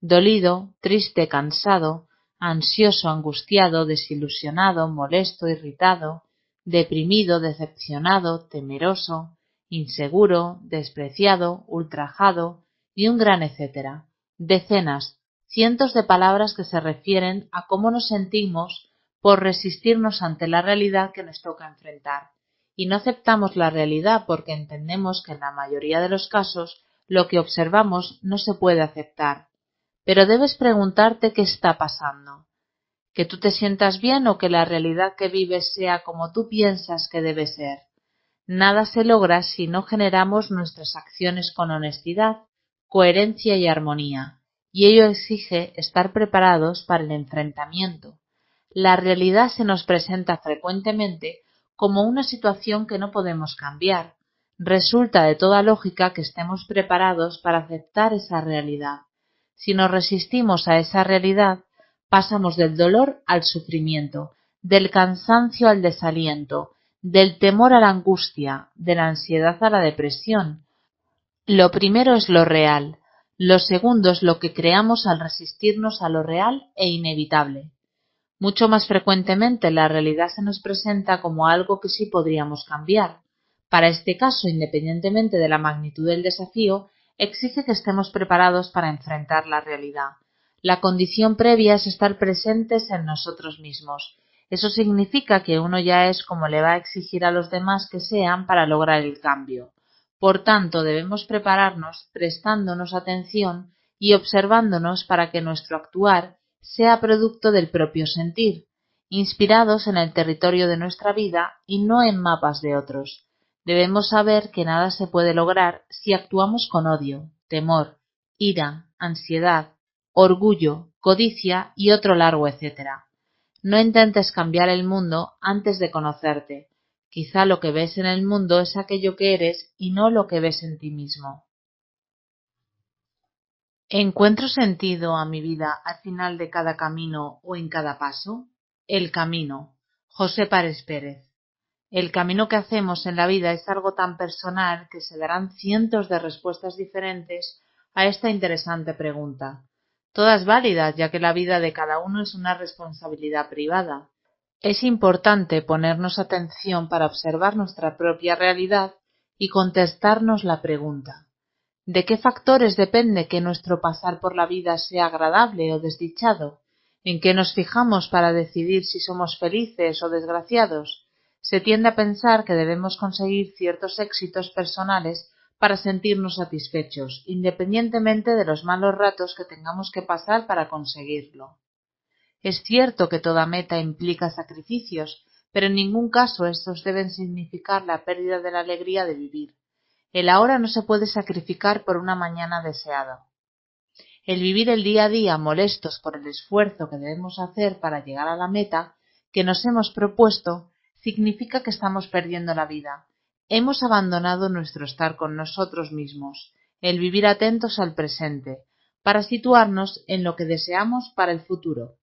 Dolido, triste, cansado, ansioso, angustiado, desilusionado, molesto, irritado, deprimido, decepcionado, temeroso, inseguro, despreciado, ultrajado, y un gran etcétera. Decenas, cientos de palabras que se refieren a cómo nos sentimos por resistirnos ante la realidad que nos toca enfrentar. Y no aceptamos la realidad porque entendemos que en la mayoría de los casos lo que observamos no se puede aceptar. Pero debes preguntarte qué está pasando. Que tú te sientas bien o que la realidad que vives sea como tú piensas que debe ser nada se logra si no generamos nuestras acciones con honestidad, coherencia y armonía, y ello exige estar preparados para el enfrentamiento. La realidad se nos presenta frecuentemente como una situación que no podemos cambiar. Resulta de toda lógica que estemos preparados para aceptar esa realidad. Si nos resistimos a esa realidad, pasamos del dolor al sufrimiento, del cansancio al desaliento, del temor a la angustia, de la ansiedad a la depresión. Lo primero es lo real, lo segundo es lo que creamos al resistirnos a lo real e inevitable. Mucho más frecuentemente la realidad se nos presenta como algo que sí podríamos cambiar. Para este caso, independientemente de la magnitud del desafío, exige que estemos preparados para enfrentar la realidad. La condición previa es estar presentes en nosotros mismos, eso significa que uno ya es como le va a exigir a los demás que sean para lograr el cambio. Por tanto, debemos prepararnos prestándonos atención y observándonos para que nuestro actuar sea producto del propio sentir, inspirados en el territorio de nuestra vida y no en mapas de otros. Debemos saber que nada se puede lograr si actuamos con odio, temor, ira, ansiedad, orgullo, codicia y otro largo etcétera. No intentes cambiar el mundo antes de conocerte. Quizá lo que ves en el mundo es aquello que eres y no lo que ves en ti mismo. ¿Encuentro sentido a mi vida al final de cada camino o en cada paso? El camino. José Párez Pérez. El camino que hacemos en la vida es algo tan personal que se darán cientos de respuestas diferentes a esta interesante pregunta todas válidas ya que la vida de cada uno es una responsabilidad privada. Es importante ponernos atención para observar nuestra propia realidad y contestarnos la pregunta ¿De qué factores depende que nuestro pasar por la vida sea agradable o desdichado? ¿En qué nos fijamos para decidir si somos felices o desgraciados? Se tiende a pensar que debemos conseguir ciertos éxitos personales para sentirnos satisfechos, independientemente de los malos ratos que tengamos que pasar para conseguirlo. Es cierto que toda meta implica sacrificios, pero en ningún caso estos deben significar la pérdida de la alegría de vivir. El ahora no se puede sacrificar por una mañana deseada. El vivir el día a día molestos por el esfuerzo que debemos hacer para llegar a la meta que nos hemos propuesto significa que estamos perdiendo la vida, Hemos abandonado nuestro estar con nosotros mismos, el vivir atentos al presente, para situarnos en lo que deseamos para el futuro.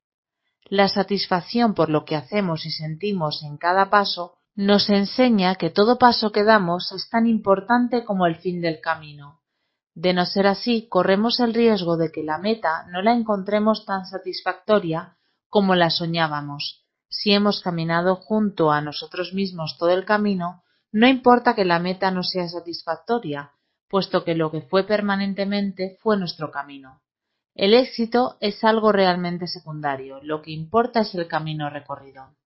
La satisfacción por lo que hacemos y sentimos en cada paso nos enseña que todo paso que damos es tan importante como el fin del camino. De no ser así, corremos el riesgo de que la meta no la encontremos tan satisfactoria como la soñábamos, si hemos caminado junto a nosotros mismos todo el camino no importa que la meta no sea satisfactoria, puesto que lo que fue permanentemente fue nuestro camino. El éxito es algo realmente secundario, lo que importa es el camino recorrido.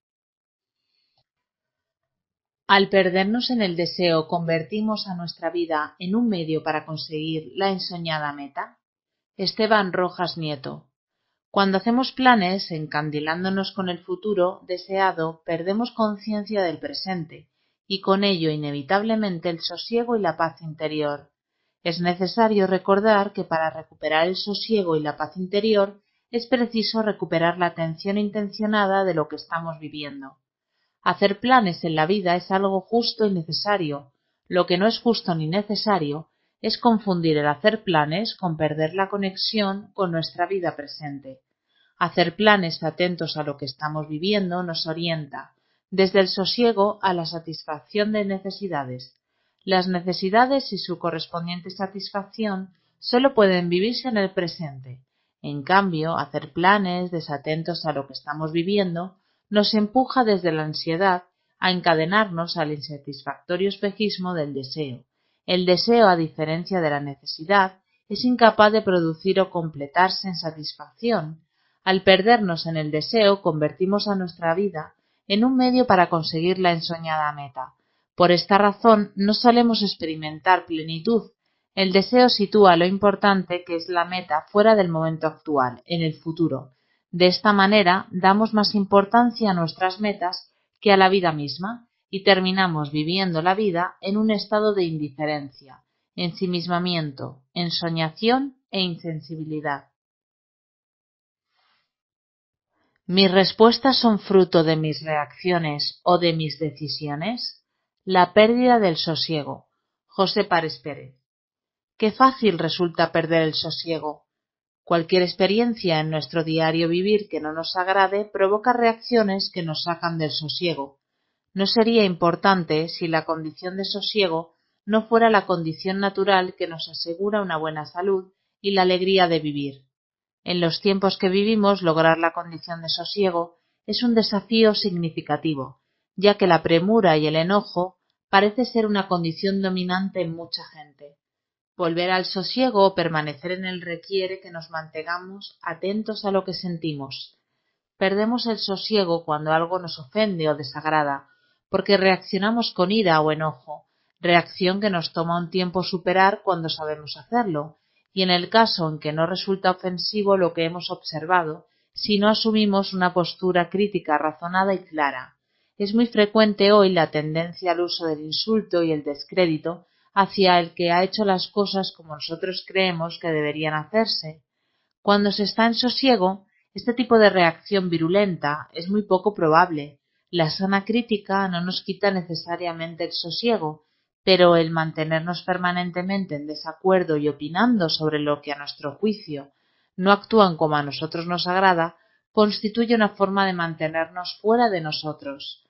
Al perdernos en el deseo, convertimos a nuestra vida en un medio para conseguir la ensoñada meta. Esteban Rojas Nieto. Cuando hacemos planes, encandilándonos con el futuro deseado, perdemos conciencia del presente y con ello inevitablemente el sosiego y la paz interior. Es necesario recordar que para recuperar el sosiego y la paz interior es preciso recuperar la atención intencionada de lo que estamos viviendo. Hacer planes en la vida es algo justo y necesario. Lo que no es justo ni necesario es confundir el hacer planes con perder la conexión con nuestra vida presente. Hacer planes atentos a lo que estamos viviendo nos orienta, desde el sosiego a la satisfacción de necesidades. Las necesidades y su correspondiente satisfacción solo pueden vivirse en el presente. En cambio, hacer planes desatentos a lo que estamos viviendo nos empuja desde la ansiedad a encadenarnos al insatisfactorio espejismo del deseo. El deseo, a diferencia de la necesidad, es incapaz de producir o completarse en satisfacción. Al perdernos en el deseo, convertimos a nuestra vida en un medio para conseguir la ensoñada meta. Por esta razón no solemos experimentar plenitud. El deseo sitúa lo importante que es la meta fuera del momento actual, en el futuro. De esta manera damos más importancia a nuestras metas que a la vida misma y terminamos viviendo la vida en un estado de indiferencia, ensimismamiento, ensoñación e insensibilidad. ¿Mis respuestas son fruto de mis reacciones o de mis decisiones? La pérdida del sosiego. José Párez Pérez. Qué fácil resulta perder el sosiego. Cualquier experiencia en nuestro diario vivir que no nos agrade provoca reacciones que nos sacan del sosiego. No sería importante si la condición de sosiego no fuera la condición natural que nos asegura una buena salud y la alegría de vivir. En los tiempos que vivimos, lograr la condición de sosiego es un desafío significativo, ya que la premura y el enojo parece ser una condición dominante en mucha gente. Volver al sosiego o permanecer en él requiere que nos mantengamos atentos a lo que sentimos. Perdemos el sosiego cuando algo nos ofende o desagrada, porque reaccionamos con ira o enojo, reacción que nos toma un tiempo superar cuando sabemos hacerlo, y en el caso en que no resulta ofensivo lo que hemos observado, si no asumimos una postura crítica razonada y clara. Es muy frecuente hoy la tendencia al uso del insulto y el descrédito hacia el que ha hecho las cosas como nosotros creemos que deberían hacerse. Cuando se está en sosiego, este tipo de reacción virulenta es muy poco probable. La sana crítica no nos quita necesariamente el sosiego, pero el mantenernos permanentemente en desacuerdo y opinando sobre lo que a nuestro juicio no actúan como a nosotros nos agrada, constituye una forma de mantenernos fuera de nosotros.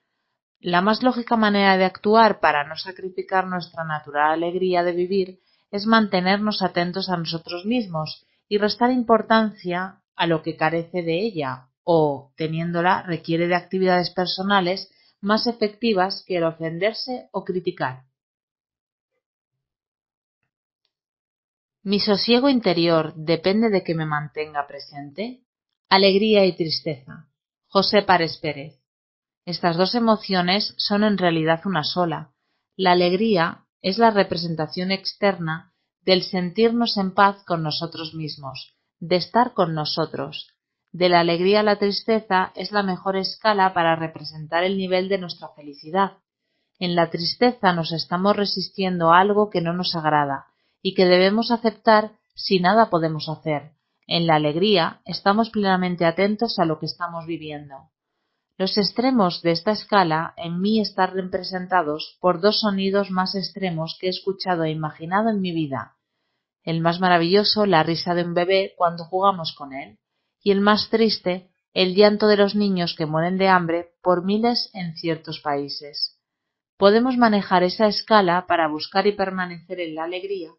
La más lógica manera de actuar para no sacrificar nuestra natural alegría de vivir es mantenernos atentos a nosotros mismos y restar importancia a lo que carece de ella o, teniéndola, requiere de actividades personales más efectivas que el ofenderse o criticar. Mi sosiego interior depende de que me mantenga presente. Alegría y tristeza. José Párez Pérez. Estas dos emociones son en realidad una sola. La alegría es la representación externa del sentirnos en paz con nosotros mismos, de estar con nosotros. De la alegría a la tristeza es la mejor escala para representar el nivel de nuestra felicidad. En la tristeza nos estamos resistiendo a algo que no nos agrada, y que debemos aceptar si nada podemos hacer. En la alegría estamos plenamente atentos a lo que estamos viviendo. Los extremos de esta escala en mí están representados por dos sonidos más extremos que he escuchado e imaginado en mi vida. El más maravilloso, la risa de un bebé cuando jugamos con él, y el más triste, el llanto de los niños que mueren de hambre por miles en ciertos países. Podemos manejar esa escala para buscar y permanecer en la alegría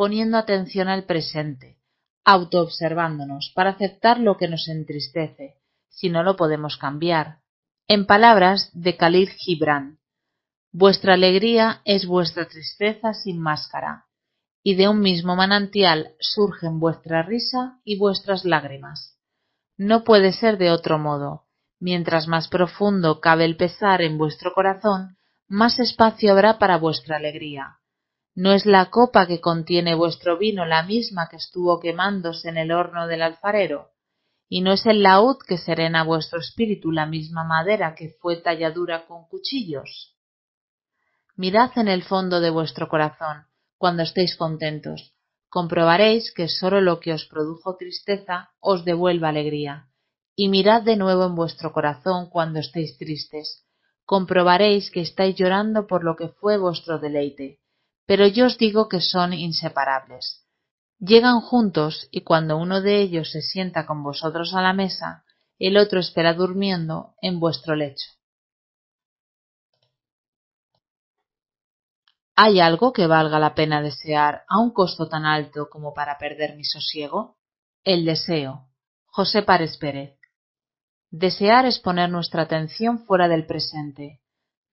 poniendo atención al presente, autoobservándonos para aceptar lo que nos entristece, si no lo podemos cambiar. En palabras de Khalid Gibran, vuestra alegría es vuestra tristeza sin máscara, y de un mismo manantial surgen vuestra risa y vuestras lágrimas. No puede ser de otro modo. Mientras más profundo cabe el pesar en vuestro corazón, más espacio habrá para vuestra alegría. ¿No es la copa que contiene vuestro vino la misma que estuvo quemándose en el horno del alfarero? ¿Y no es el laúd que serena vuestro espíritu la misma madera que fue talladura con cuchillos? Mirad en el fondo de vuestro corazón, cuando estéis contentos. Comprobaréis que sólo lo que os produjo tristeza os devuelva alegría. Y mirad de nuevo en vuestro corazón cuando estéis tristes. Comprobaréis que estáis llorando por lo que fue vuestro deleite pero yo os digo que son inseparables. Llegan juntos y cuando uno de ellos se sienta con vosotros a la mesa, el otro espera durmiendo en vuestro lecho. ¿Hay algo que valga la pena desear a un costo tan alto como para perder mi sosiego? El deseo. José Párez Pérez. Desear es poner nuestra atención fuera del presente.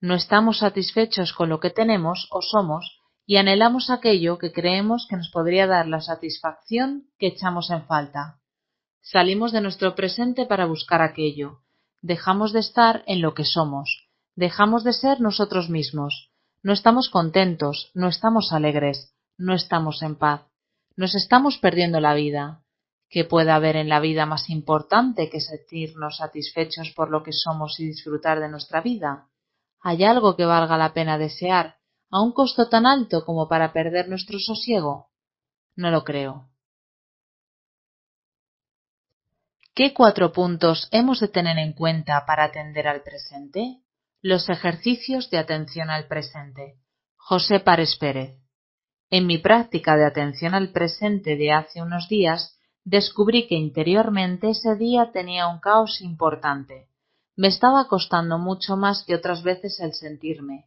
No estamos satisfechos con lo que tenemos o somos y anhelamos aquello que creemos que nos podría dar la satisfacción que echamos en falta. Salimos de nuestro presente para buscar aquello. Dejamos de estar en lo que somos. Dejamos de ser nosotros mismos. No estamos contentos, no estamos alegres, no estamos en paz. Nos estamos perdiendo la vida. ¿Qué puede haber en la vida más importante que sentirnos satisfechos por lo que somos y disfrutar de nuestra vida? ¿Hay algo que valga la pena desear a un costo tan alto como para perder nuestro sosiego? No lo creo. ¿Qué cuatro puntos hemos de tener en cuenta para atender al presente? Los ejercicios de atención al presente. José Párez Pérez. En mi práctica de atención al presente de hace unos días, descubrí que interiormente ese día tenía un caos importante. Me estaba costando mucho más que otras veces el sentirme,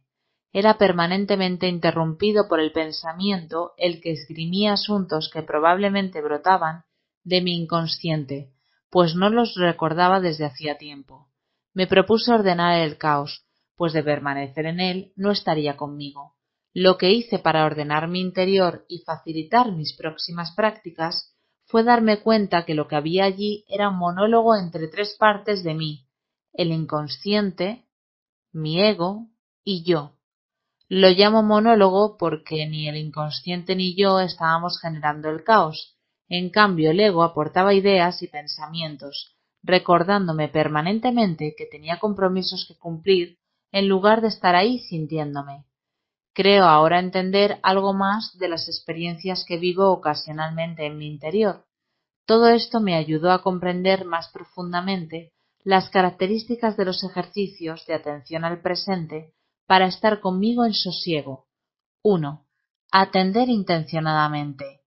era permanentemente interrumpido por el pensamiento, el que esgrimía asuntos que probablemente brotaban de mi inconsciente, pues no los recordaba desde hacía tiempo. Me propuse ordenar el caos, pues de permanecer en él no estaría conmigo. Lo que hice para ordenar mi interior y facilitar mis próximas prácticas fue darme cuenta que lo que había allí era un monólogo entre tres partes de mí, el inconsciente, mi ego y yo. Lo llamo monólogo porque ni el inconsciente ni yo estábamos generando el caos. En cambio, el ego aportaba ideas y pensamientos, recordándome permanentemente que tenía compromisos que cumplir en lugar de estar ahí sintiéndome. Creo ahora entender algo más de las experiencias que vivo ocasionalmente en mi interior. Todo esto me ayudó a comprender más profundamente las características de los ejercicios de atención al presente para estar conmigo en sosiego. 1. Atender intencionadamente.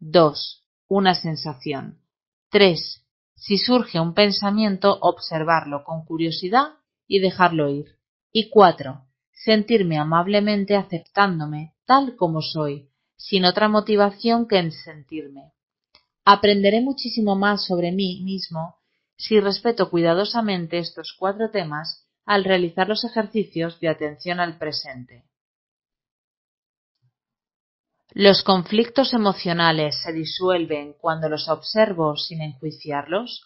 2. Una sensación. 3. Si surge un pensamiento, observarlo con curiosidad y dejarlo ir. Y 4. Sentirme amablemente aceptándome tal como soy, sin otra motivación que en sentirme. Aprenderé muchísimo más sobre mí mismo si respeto cuidadosamente estos cuatro temas al realizar los ejercicios de atención al presente. Los conflictos emocionales se disuelven cuando los observo sin enjuiciarlos.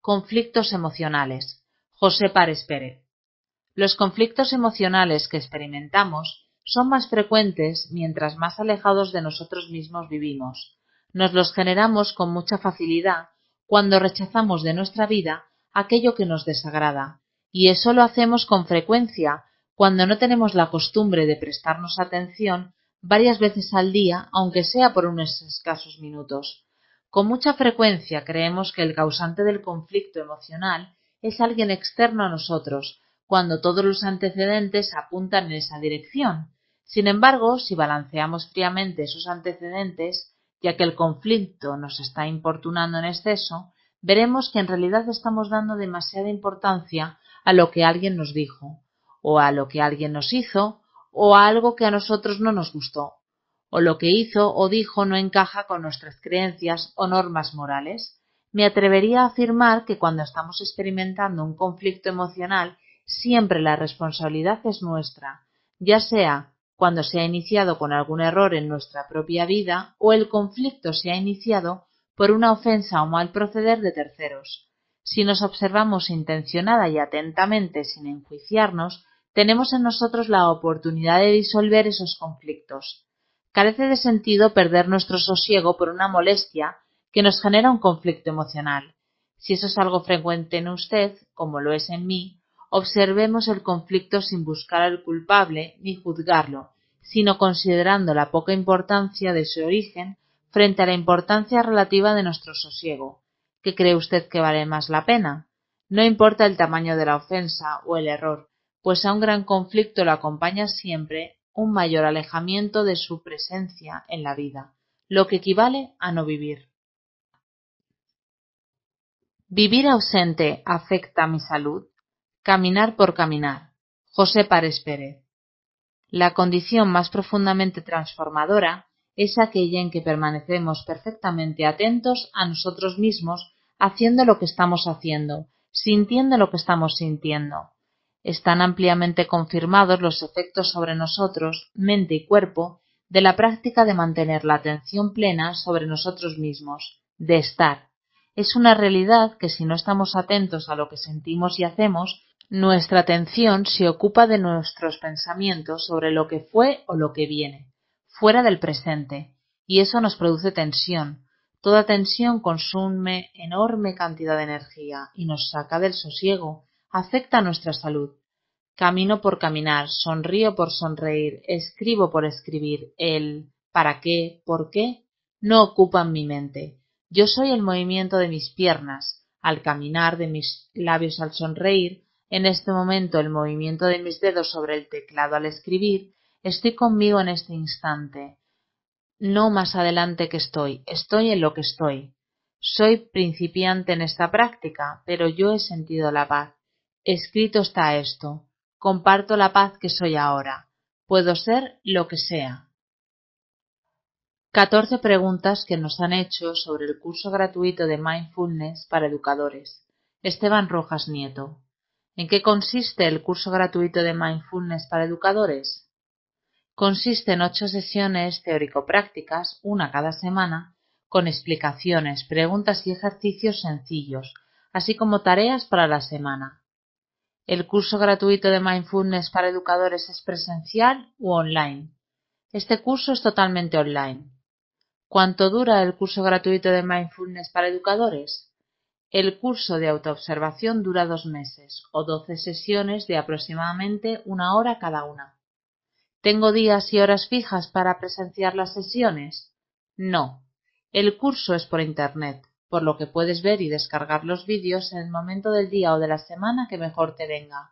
Conflictos emocionales. José Párez Pérez. Los conflictos emocionales que experimentamos son más frecuentes mientras más alejados de nosotros mismos vivimos. Nos los generamos con mucha facilidad cuando rechazamos de nuestra vida aquello que nos desagrada, y eso lo hacemos con frecuencia cuando no tenemos la costumbre de prestarnos atención varias veces al día, aunque sea por unos escasos minutos. Con mucha frecuencia creemos que el causante del conflicto emocional es alguien externo a nosotros, cuando todos los antecedentes apuntan en esa dirección. Sin embargo, si balanceamos fríamente esos antecedentes, ya que el conflicto nos está importunando en exceso, veremos que en realidad estamos dando demasiada importancia a lo que alguien nos dijo, o a lo que alguien nos hizo, o a algo que a nosotros no nos gustó, o lo que hizo o dijo no encaja con nuestras creencias o normas morales. Me atrevería a afirmar que cuando estamos experimentando un conflicto emocional, siempre la responsabilidad es nuestra, ya sea cuando se ha iniciado con algún error en nuestra propia vida o el conflicto se ha iniciado por una ofensa o mal proceder de terceros. Si nos observamos intencionada y atentamente sin enjuiciarnos, tenemos en nosotros la oportunidad de disolver esos conflictos. Carece de sentido perder nuestro sosiego por una molestia que nos genera un conflicto emocional. Si eso es algo frecuente en usted, como lo es en mí, observemos el conflicto sin buscar al culpable ni juzgarlo, sino considerando la poca importancia de su origen frente a la importancia relativa de nuestro sosiego. ¿Qué cree usted que vale más la pena? No importa el tamaño de la ofensa o el error, pues a un gran conflicto lo acompaña siempre un mayor alejamiento de su presencia en la vida, lo que equivale a no vivir. Vivir ausente afecta mi salud. Caminar por caminar. José Párez Pérez. La condición más profundamente transformadora es aquella en que permanecemos perfectamente atentos a nosotros mismos, haciendo lo que estamos haciendo, sintiendo lo que estamos sintiendo. Están ampliamente confirmados los efectos sobre nosotros, mente y cuerpo, de la práctica de mantener la atención plena sobre nosotros mismos, de estar. Es una realidad que si no estamos atentos a lo que sentimos y hacemos, nuestra atención se ocupa de nuestros pensamientos sobre lo que fue o lo que viene fuera del presente, y eso nos produce tensión. Toda tensión consume enorme cantidad de energía y nos saca del sosiego, afecta a nuestra salud. Camino por caminar, sonrío por sonreír, escribo por escribir, el para qué, por qué, no ocupan mi mente. Yo soy el movimiento de mis piernas, al caminar, de mis labios al sonreír, en este momento el movimiento de mis dedos sobre el teclado al escribir, estoy conmigo en este instante, no más adelante que estoy, estoy en lo que estoy. Soy principiante en esta práctica, pero yo he sentido la paz. Escrito está esto. Comparto la paz que soy ahora. Puedo ser lo que sea. 14 preguntas que nos han hecho sobre el curso gratuito de Mindfulness para educadores. Esteban Rojas Nieto. ¿En qué consiste el curso gratuito de Mindfulness para educadores? consiste en ocho sesiones teórico-prácticas, una cada semana, con explicaciones, preguntas y ejercicios sencillos, así como tareas para la semana. El curso gratuito de Mindfulness para educadores es presencial u online. Este curso es totalmente online. ¿Cuánto dura el curso gratuito de Mindfulness para educadores? El curso de autoobservación dura dos meses o doce sesiones de aproximadamente una hora cada una. ¿Tengo días y horas fijas para presenciar las sesiones? No. El curso es por Internet, por lo que puedes ver y descargar los vídeos en el momento del día o de la semana que mejor te venga.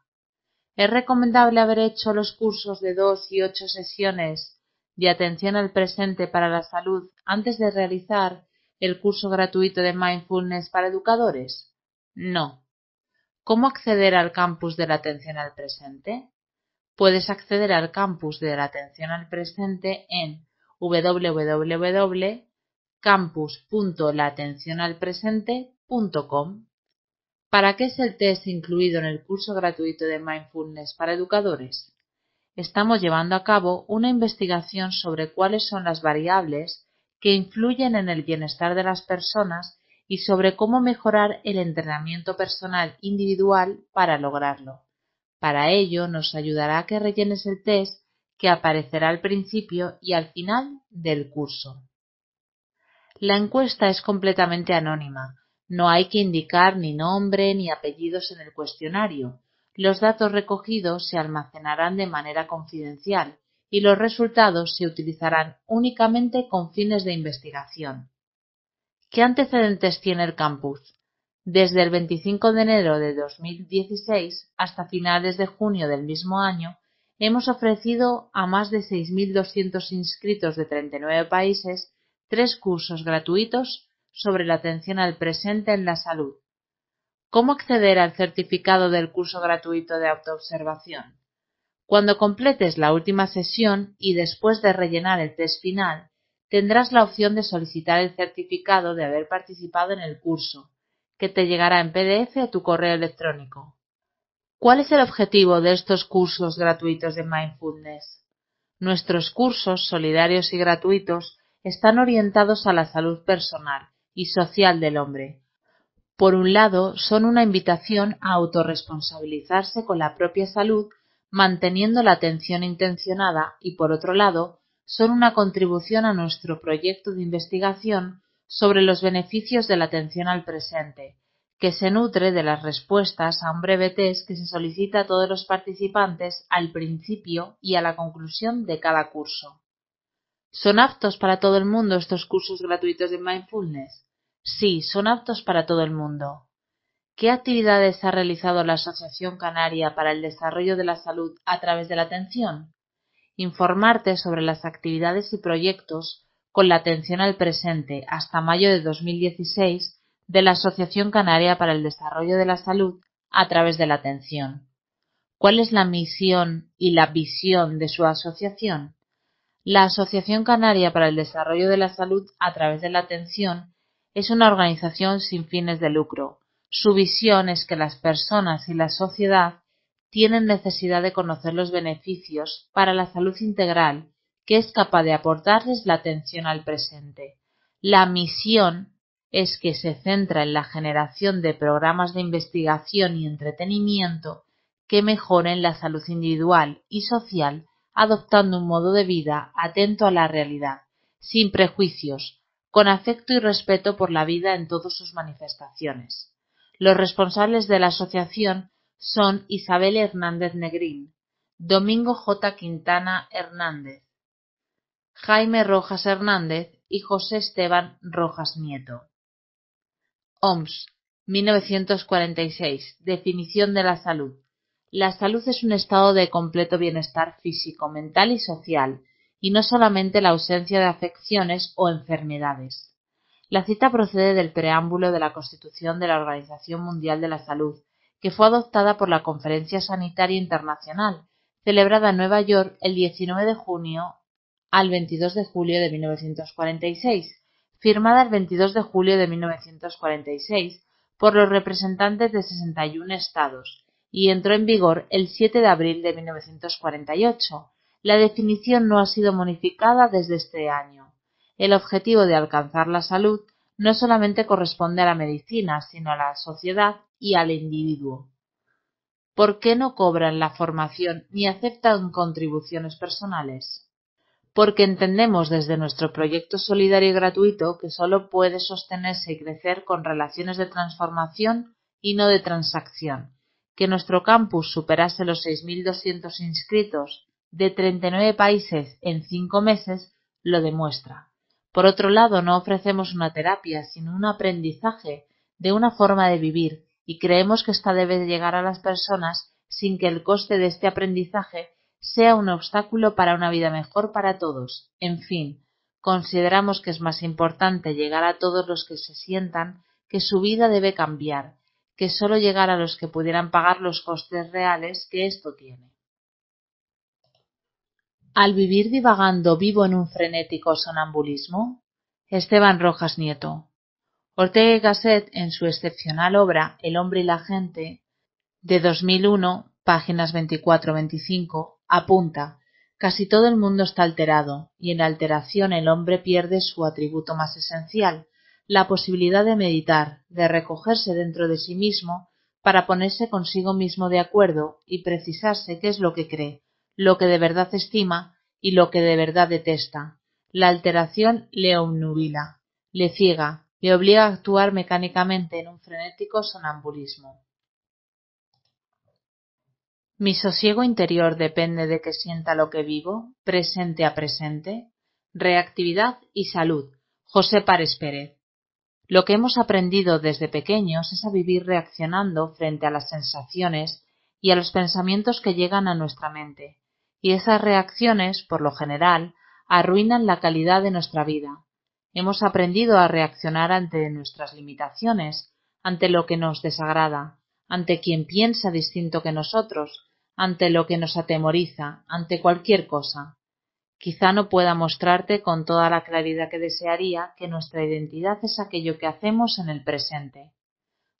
¿Es recomendable haber hecho los cursos de dos y ocho sesiones de atención al presente para la salud antes de realizar el curso gratuito de mindfulness para educadores? No. ¿Cómo acceder al campus de la atención al presente? puedes acceder al campus de la atención al presente en www.campus.laatencionalpresente.com. ¿Para qué es el test incluido en el curso gratuito de Mindfulness para educadores? Estamos llevando a cabo una investigación sobre cuáles son las variables que influyen en el bienestar de las personas y sobre cómo mejorar el entrenamiento personal individual para lograrlo. Para ello nos ayudará a que rellenes el test que aparecerá al principio y al final del curso. La encuesta es completamente anónima. No hay que indicar ni nombre ni apellidos en el cuestionario. Los datos recogidos se almacenarán de manera confidencial y los resultados se utilizarán únicamente con fines de investigación. ¿Qué antecedentes tiene el campus? Desde el 25 de enero de 2016 hasta finales de junio del mismo año, hemos ofrecido a más de 6.200 inscritos de 39 países tres cursos gratuitos sobre la atención al presente en la salud. ¿Cómo acceder al certificado del curso gratuito de autoobservación? Cuando completes la última sesión y después de rellenar el test final, tendrás la opción de solicitar el certificado de haber participado en el curso, que te llegará en PDF a tu correo electrónico. ¿Cuál es el objetivo de estos cursos gratuitos de Mindfulness? Nuestros cursos solidarios y gratuitos están orientados a la salud personal y social del hombre. Por un lado, son una invitación a autorresponsabilizarse con la propia salud, manteniendo la atención intencionada, y por otro lado, son una contribución a nuestro proyecto de investigación sobre los beneficios de la atención al presente, que se nutre de las respuestas a un breve test que se solicita a todos los participantes al principio y a la conclusión de cada curso. ¿Son aptos para todo el mundo estos cursos gratuitos de mindfulness? Sí, son aptos para todo el mundo. ¿Qué actividades ha realizado la Asociación Canaria para el Desarrollo de la Salud a través de la atención? Informarte sobre las actividades y proyectos con la atención al presente hasta mayo de 2016 de la Asociación Canaria para el Desarrollo de la Salud a través de la atención. ¿Cuál es la misión y la visión de su asociación? La Asociación Canaria para el Desarrollo de la Salud a través de la atención es una organización sin fines de lucro. Su visión es que las personas y la sociedad tienen necesidad de conocer los beneficios para la salud integral que es capaz de aportarles la atención al presente. La misión es que se centra en la generación de programas de investigación y entretenimiento que mejoren la salud individual y social adoptando un modo de vida atento a la realidad, sin prejuicios, con afecto y respeto por la vida en todas sus manifestaciones. Los responsables de la asociación son Isabel Hernández Negrín, Domingo J. Quintana Hernández, Jaime Rojas Hernández y José Esteban Rojas Nieto. OMS 1946. Definición de la salud. La salud es un estado de completo bienestar físico, mental y social, y no solamente la ausencia de afecciones o enfermedades. La cita procede del preámbulo de la Constitución de la Organización Mundial de la Salud, que fue adoptada por la Conferencia Sanitaria Internacional, celebrada en Nueva York el 19 de junio al 22 de julio de 1946, firmada el 22 de julio de 1946 por los representantes de 61 estados y entró en vigor el 7 de abril de 1948. La definición no ha sido modificada desde este año. El objetivo de alcanzar la salud no solamente corresponde a la medicina, sino a la sociedad y al individuo. ¿Por qué no cobran la formación ni aceptan contribuciones personales? porque entendemos desde nuestro proyecto solidario y gratuito que solo puede sostenerse y crecer con relaciones de transformación y no de transacción. Que nuestro campus superase los 6.200 inscritos de 39 países en cinco meses lo demuestra. Por otro lado, no ofrecemos una terapia, sino un aprendizaje de una forma de vivir y creemos que ésta debe llegar a las personas sin que el coste de este aprendizaje sea un obstáculo para una vida mejor para todos. En fin, consideramos que es más importante llegar a todos los que se sientan que su vida debe cambiar, que solo llegar a los que pudieran pagar los costes reales que esto tiene. Al vivir divagando vivo en un frenético sonambulismo, Esteban Rojas Nieto. Ortega Gasset, en su excepcional obra El hombre y la gente, de 2001, páginas 24-25, Apunta. Casi todo el mundo está alterado, y en alteración el hombre pierde su atributo más esencial, la posibilidad de meditar, de recogerse dentro de sí mismo, para ponerse consigo mismo de acuerdo y precisarse qué es lo que cree, lo que de verdad estima y lo que de verdad detesta. La alteración le obnubila, le ciega, le obliga a actuar mecánicamente en un frenético sonambulismo. Mi sosiego interior depende de que sienta lo que vivo, presente a presente. Reactividad y salud. José Párez Pérez. Lo que hemos aprendido desde pequeños es a vivir reaccionando frente a las sensaciones y a los pensamientos que llegan a nuestra mente, y esas reacciones, por lo general, arruinan la calidad de nuestra vida. Hemos aprendido a reaccionar ante nuestras limitaciones, ante lo que nos desagrada, ante quien piensa distinto que nosotros, ante lo que nos atemoriza, ante cualquier cosa. Quizá no pueda mostrarte con toda la claridad que desearía que nuestra identidad es aquello que hacemos en el presente.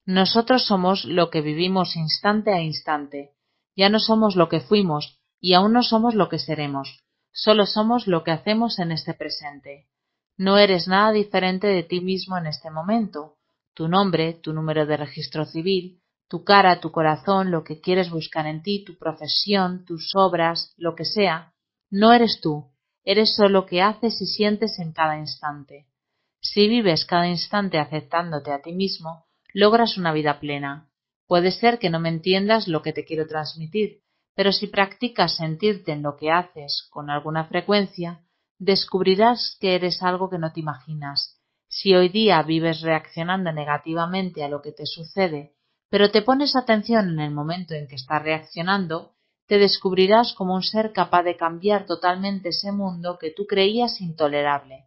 Nosotros somos lo que vivimos instante a instante. Ya no somos lo que fuimos y aún no somos lo que seremos. Solo somos lo que hacemos en este presente. No eres nada diferente de ti mismo en este momento. Tu nombre, tu número de registro civil, tu cara, tu corazón, lo que quieres buscar en ti, tu profesión, tus obras, lo que sea, no eres tú, eres solo lo que haces y sientes en cada instante. Si vives cada instante aceptándote a ti mismo, logras una vida plena. Puede ser que no me entiendas lo que te quiero transmitir, pero si practicas sentirte en lo que haces con alguna frecuencia, descubrirás que eres algo que no te imaginas. Si hoy día vives reaccionando negativamente a lo que te sucede pero te pones atención en el momento en que estás reaccionando, te descubrirás como un ser capaz de cambiar totalmente ese mundo que tú creías intolerable.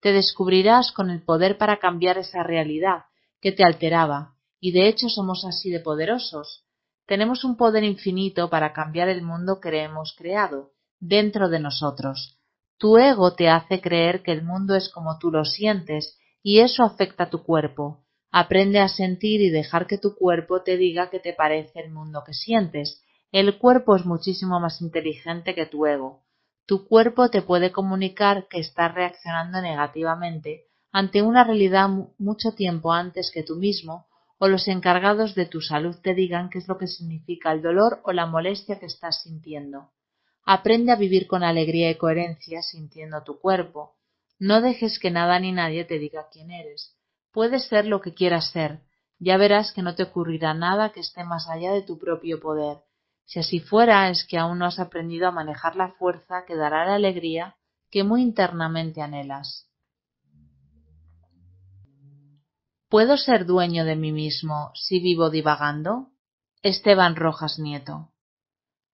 Te descubrirás con el poder para cambiar esa realidad que te alteraba, y de hecho somos así de poderosos. Tenemos un poder infinito para cambiar el mundo que hemos creado, dentro de nosotros. Tu ego te hace creer que el mundo es como tú lo sientes, y eso afecta a tu cuerpo, Aprende a sentir y dejar que tu cuerpo te diga qué te parece el mundo que sientes. El cuerpo es muchísimo más inteligente que tu ego. Tu cuerpo te puede comunicar que estás reaccionando negativamente ante una realidad mucho tiempo antes que tú mismo o los encargados de tu salud te digan qué es lo que significa el dolor o la molestia que estás sintiendo. Aprende a vivir con alegría y coherencia sintiendo tu cuerpo. No dejes que nada ni nadie te diga quién eres. Puedes ser lo que quieras ser. Ya verás que no te ocurrirá nada que esté más allá de tu propio poder. Si así fuera, es que aún no has aprendido a manejar la fuerza que dará la alegría que muy internamente anhelas. ¿Puedo ser dueño de mí mismo si vivo divagando? Esteban Rojas Nieto.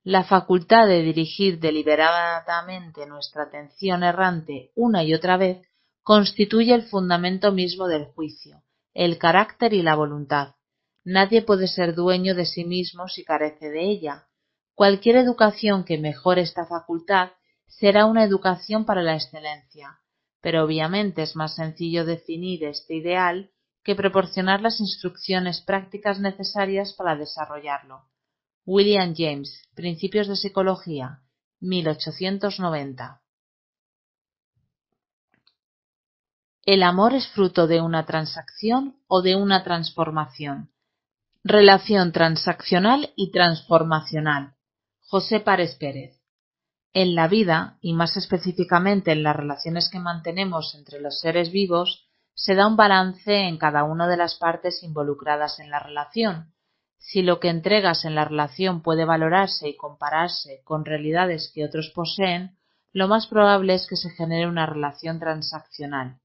La facultad de dirigir deliberadamente nuestra atención errante una y otra vez constituye el fundamento mismo del juicio, el carácter y la voluntad. Nadie puede ser dueño de sí mismo si carece de ella. Cualquier educación que mejore esta facultad será una educación para la excelencia, pero obviamente es más sencillo definir este ideal que proporcionar las instrucciones prácticas necesarias para desarrollarlo. William James, Principios de Psicología, 1890. El amor es fruto de una transacción o de una transformación. Relación transaccional y transformacional. José Párez Pérez. En la vida, y más específicamente en las relaciones que mantenemos entre los seres vivos, se da un balance en cada una de las partes involucradas en la relación. Si lo que entregas en la relación puede valorarse y compararse con realidades que otros poseen, lo más probable es que se genere una relación transaccional.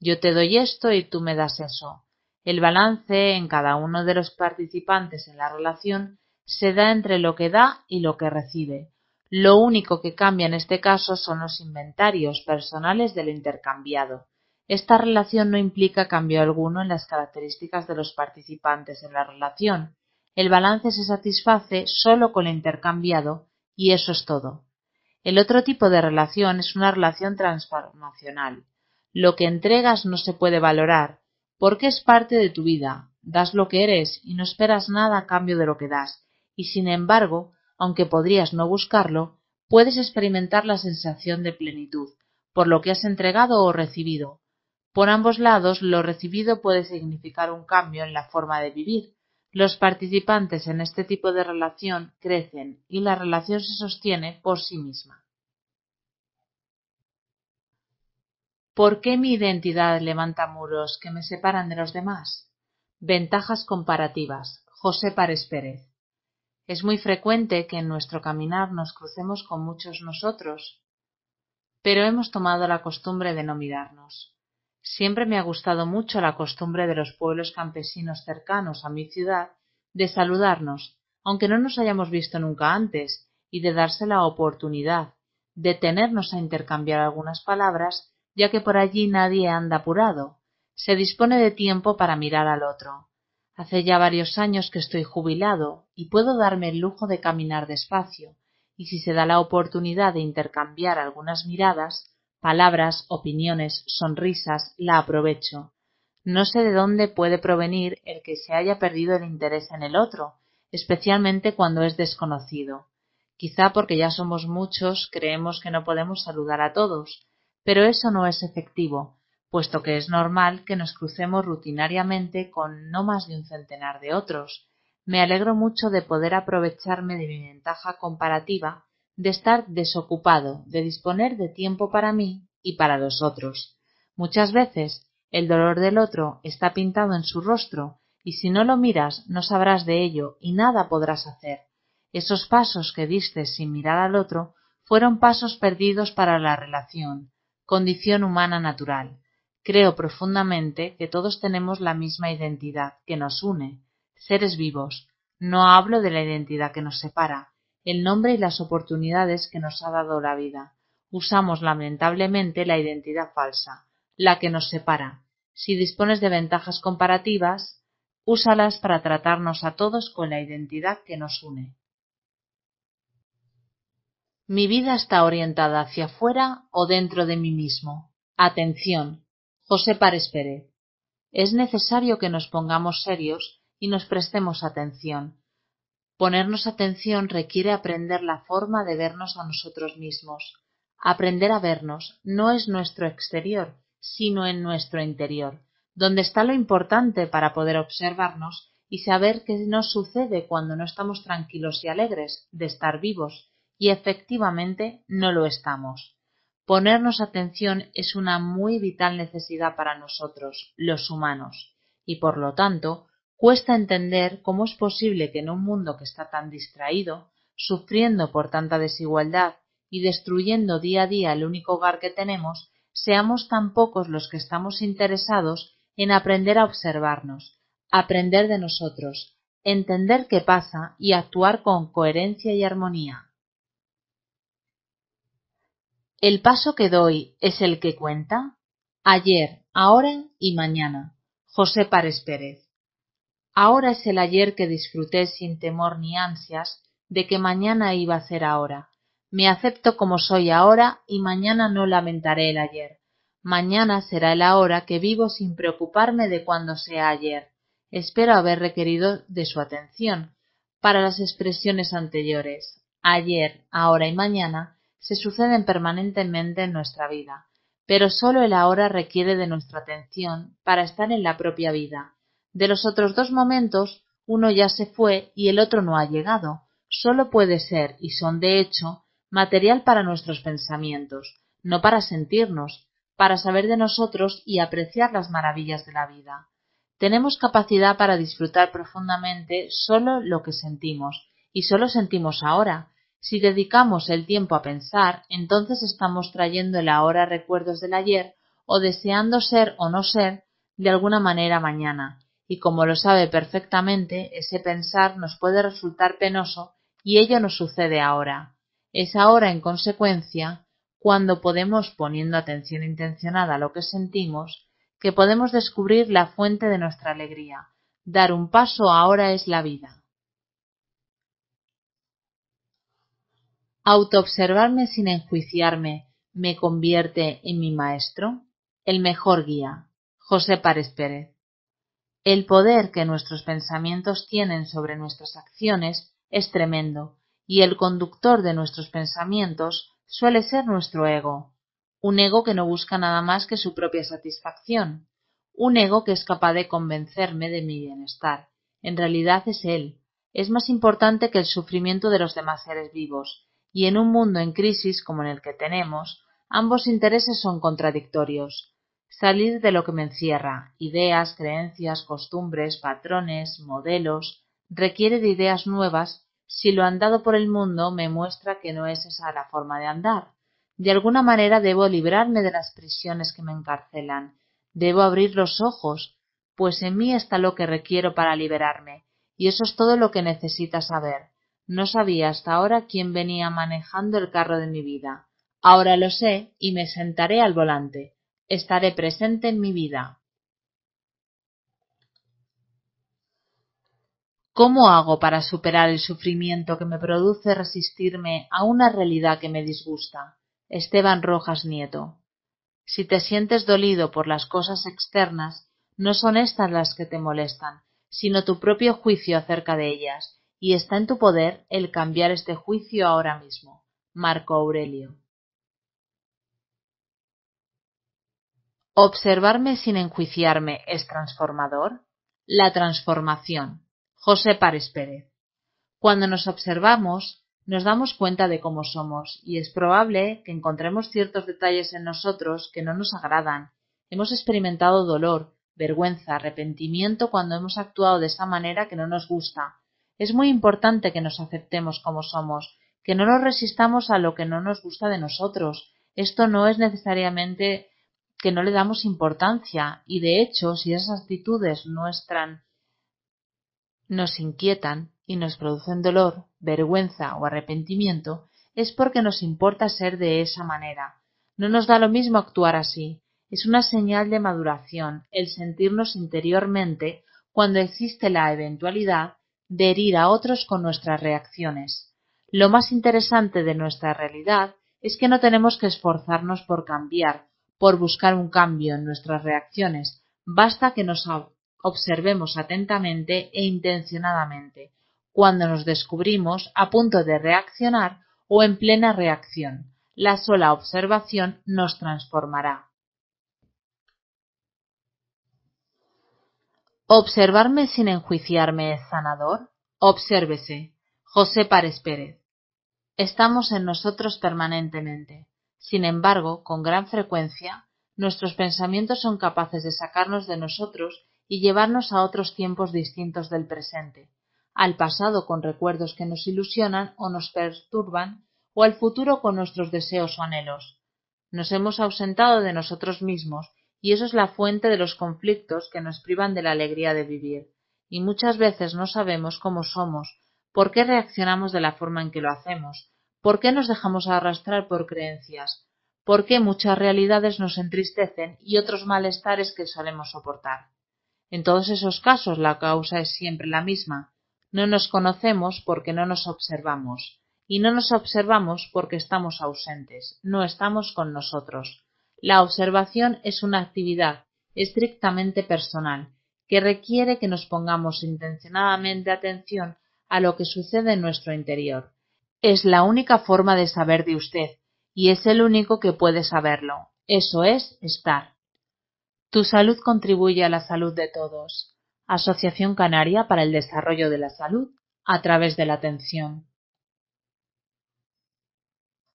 Yo te doy esto y tú me das eso. El balance en cada uno de los participantes en la relación se da entre lo que da y lo que recibe. Lo único que cambia en este caso son los inventarios personales de lo intercambiado. Esta relación no implica cambio alguno en las características de los participantes en la relación. El balance se satisface solo con lo intercambiado y eso es todo. El otro tipo de relación es una relación transformacional. Lo que entregas no se puede valorar, porque es parte de tu vida. Das lo que eres y no esperas nada a cambio de lo que das. Y sin embargo, aunque podrías no buscarlo, puedes experimentar la sensación de plenitud por lo que has entregado o recibido. Por ambos lados, lo recibido puede significar un cambio en la forma de vivir. Los participantes en este tipo de relación crecen y la relación se sostiene por sí misma. ¿Por qué mi identidad levanta muros que me separan de los demás? Ventajas comparativas. José Párez Pérez. Es muy frecuente que en nuestro caminar nos crucemos con muchos nosotros, pero hemos tomado la costumbre de no mirarnos. Siempre me ha gustado mucho la costumbre de los pueblos campesinos cercanos a mi ciudad de saludarnos, aunque no nos hayamos visto nunca antes, y de darse la oportunidad de tenernos a intercambiar algunas palabras ya que por allí nadie anda apurado. Se dispone de tiempo para mirar al otro. Hace ya varios años que estoy jubilado y puedo darme el lujo de caminar despacio, y si se da la oportunidad de intercambiar algunas miradas, palabras, opiniones, sonrisas, la aprovecho. No sé de dónde puede provenir el que se haya perdido el interés en el otro, especialmente cuando es desconocido. Quizá porque ya somos muchos, creemos que no podemos saludar a todos, pero eso no es efectivo, puesto que es normal que nos crucemos rutinariamente con no más de un centenar de otros. Me alegro mucho de poder aprovecharme de mi ventaja comparativa, de estar desocupado, de disponer de tiempo para mí y para los otros. Muchas veces el dolor del otro está pintado en su rostro, y si no lo miras no sabrás de ello y nada podrás hacer. Esos pasos que diste sin mirar al otro fueron pasos perdidos para la relación, condición humana natural. Creo profundamente que todos tenemos la misma identidad que nos une, seres vivos. No hablo de la identidad que nos separa, el nombre y las oportunidades que nos ha dado la vida. Usamos lamentablemente la identidad falsa, la que nos separa. Si dispones de ventajas comparativas, úsalas para tratarnos a todos con la identidad que nos une. Mi vida está orientada hacia fuera o dentro de mí mismo. Atención. José Párez Pérez. Es necesario que nos pongamos serios y nos prestemos atención. Ponernos atención requiere aprender la forma de vernos a nosotros mismos. Aprender a vernos no es nuestro exterior, sino en nuestro interior, donde está lo importante para poder observarnos y saber qué nos sucede cuando no estamos tranquilos y alegres de estar vivos y efectivamente no lo estamos. Ponernos atención es una muy vital necesidad para nosotros, los humanos, y por lo tanto, cuesta entender cómo es posible que en un mundo que está tan distraído, sufriendo por tanta desigualdad y destruyendo día a día el único hogar que tenemos, seamos tan pocos los que estamos interesados en aprender a observarnos, aprender de nosotros, entender qué pasa y actuar con coherencia y armonía, el paso que doy es el que cuenta. Ayer, ahora y mañana. José Párez Pérez. Ahora es el ayer que disfruté sin temor ni ansias de que mañana iba a ser ahora. Me acepto como soy ahora y mañana no lamentaré el ayer. Mañana será el ahora que vivo sin preocuparme de cuándo sea ayer. Espero haber requerido de su atención para las expresiones anteriores. Ayer, ahora y mañana se suceden permanentemente en nuestra vida, pero sólo el ahora requiere de nuestra atención para estar en la propia vida. De los otros dos momentos, uno ya se fue y el otro no ha llegado. Sólo puede ser, y son de hecho, material para nuestros pensamientos, no para sentirnos, para saber de nosotros y apreciar las maravillas de la vida. Tenemos capacidad para disfrutar profundamente sólo lo que sentimos, y sólo sentimos ahora, si dedicamos el tiempo a pensar, entonces estamos trayendo el ahora recuerdos del ayer o deseando ser o no ser de alguna manera mañana. Y como lo sabe perfectamente, ese pensar nos puede resultar penoso y ello nos sucede ahora. Es ahora, en consecuencia, cuando podemos, poniendo atención intencionada a lo que sentimos, que podemos descubrir la fuente de nuestra alegría. Dar un paso ahora es la vida. Autoobservarme sin enjuiciarme me convierte en mi maestro. El mejor guía. José Párez Pérez. El poder que nuestros pensamientos tienen sobre nuestras acciones es tremendo, y el conductor de nuestros pensamientos suele ser nuestro ego, un ego que no busca nada más que su propia satisfacción, un ego que es capaz de convencerme de mi bienestar. En realidad es él. Es más importante que el sufrimiento de los demás seres vivos, y en un mundo en crisis como en el que tenemos, ambos intereses son contradictorios. Salir de lo que me encierra, ideas, creencias, costumbres, patrones, modelos, requiere de ideas nuevas si lo andado por el mundo me muestra que no es esa la forma de andar. De alguna manera debo librarme de las prisiones que me encarcelan, debo abrir los ojos, pues en mí está lo que requiero para liberarme, y eso es todo lo que necesita saber. No sabía hasta ahora quién venía manejando el carro de mi vida. Ahora lo sé y me sentaré al volante. Estaré presente en mi vida. ¿Cómo hago para superar el sufrimiento que me produce resistirme a una realidad que me disgusta? Esteban Rojas Nieto. Si te sientes dolido por las cosas externas, no son estas las que te molestan, sino tu propio juicio acerca de ellas, y está en tu poder el cambiar este juicio ahora mismo. Marco Aurelio. Observarme sin enjuiciarme es transformador. La transformación. José Párez Pérez. Cuando nos observamos, nos damos cuenta de cómo somos y es probable que encontremos ciertos detalles en nosotros que no nos agradan. Hemos experimentado dolor, vergüenza, arrepentimiento cuando hemos actuado de esa manera que no nos gusta es muy importante que nos aceptemos como somos, que no nos resistamos a lo que no nos gusta de nosotros. Esto no es necesariamente que no le damos importancia y de hecho si esas actitudes nos inquietan y nos producen dolor, vergüenza o arrepentimiento, es porque nos importa ser de esa manera. No nos da lo mismo actuar así. Es una señal de maduración el sentirnos interiormente cuando existe la eventualidad de herir a otros con nuestras reacciones. Lo más interesante de nuestra realidad es que no tenemos que esforzarnos por cambiar, por buscar un cambio en nuestras reacciones, basta que nos observemos atentamente e intencionadamente, cuando nos descubrimos a punto de reaccionar o en plena reacción. La sola observación nos transformará. Observarme sin enjuiciarme es sanador. Obsérvese. José Párez Pérez. Estamos en nosotros permanentemente. Sin embargo, con gran frecuencia, nuestros pensamientos son capaces de sacarnos de nosotros y llevarnos a otros tiempos distintos del presente, al pasado con recuerdos que nos ilusionan o nos perturban, o al futuro con nuestros deseos o anhelos. Nos hemos ausentado de nosotros mismos y eso es la fuente de los conflictos que nos privan de la alegría de vivir, y muchas veces no sabemos cómo somos, por qué reaccionamos de la forma en que lo hacemos, por qué nos dejamos arrastrar por creencias, por qué muchas realidades nos entristecen y otros malestares que solemos soportar. En todos esos casos la causa es siempre la misma. No nos conocemos porque no nos observamos, y no nos observamos porque estamos ausentes, no estamos con nosotros. La observación es una actividad estrictamente personal que requiere que nos pongamos intencionadamente atención a lo que sucede en nuestro interior. Es la única forma de saber de usted y es el único que puede saberlo. Eso es estar. Tu salud contribuye a la salud de todos. Asociación Canaria para el Desarrollo de la Salud a través de la atención.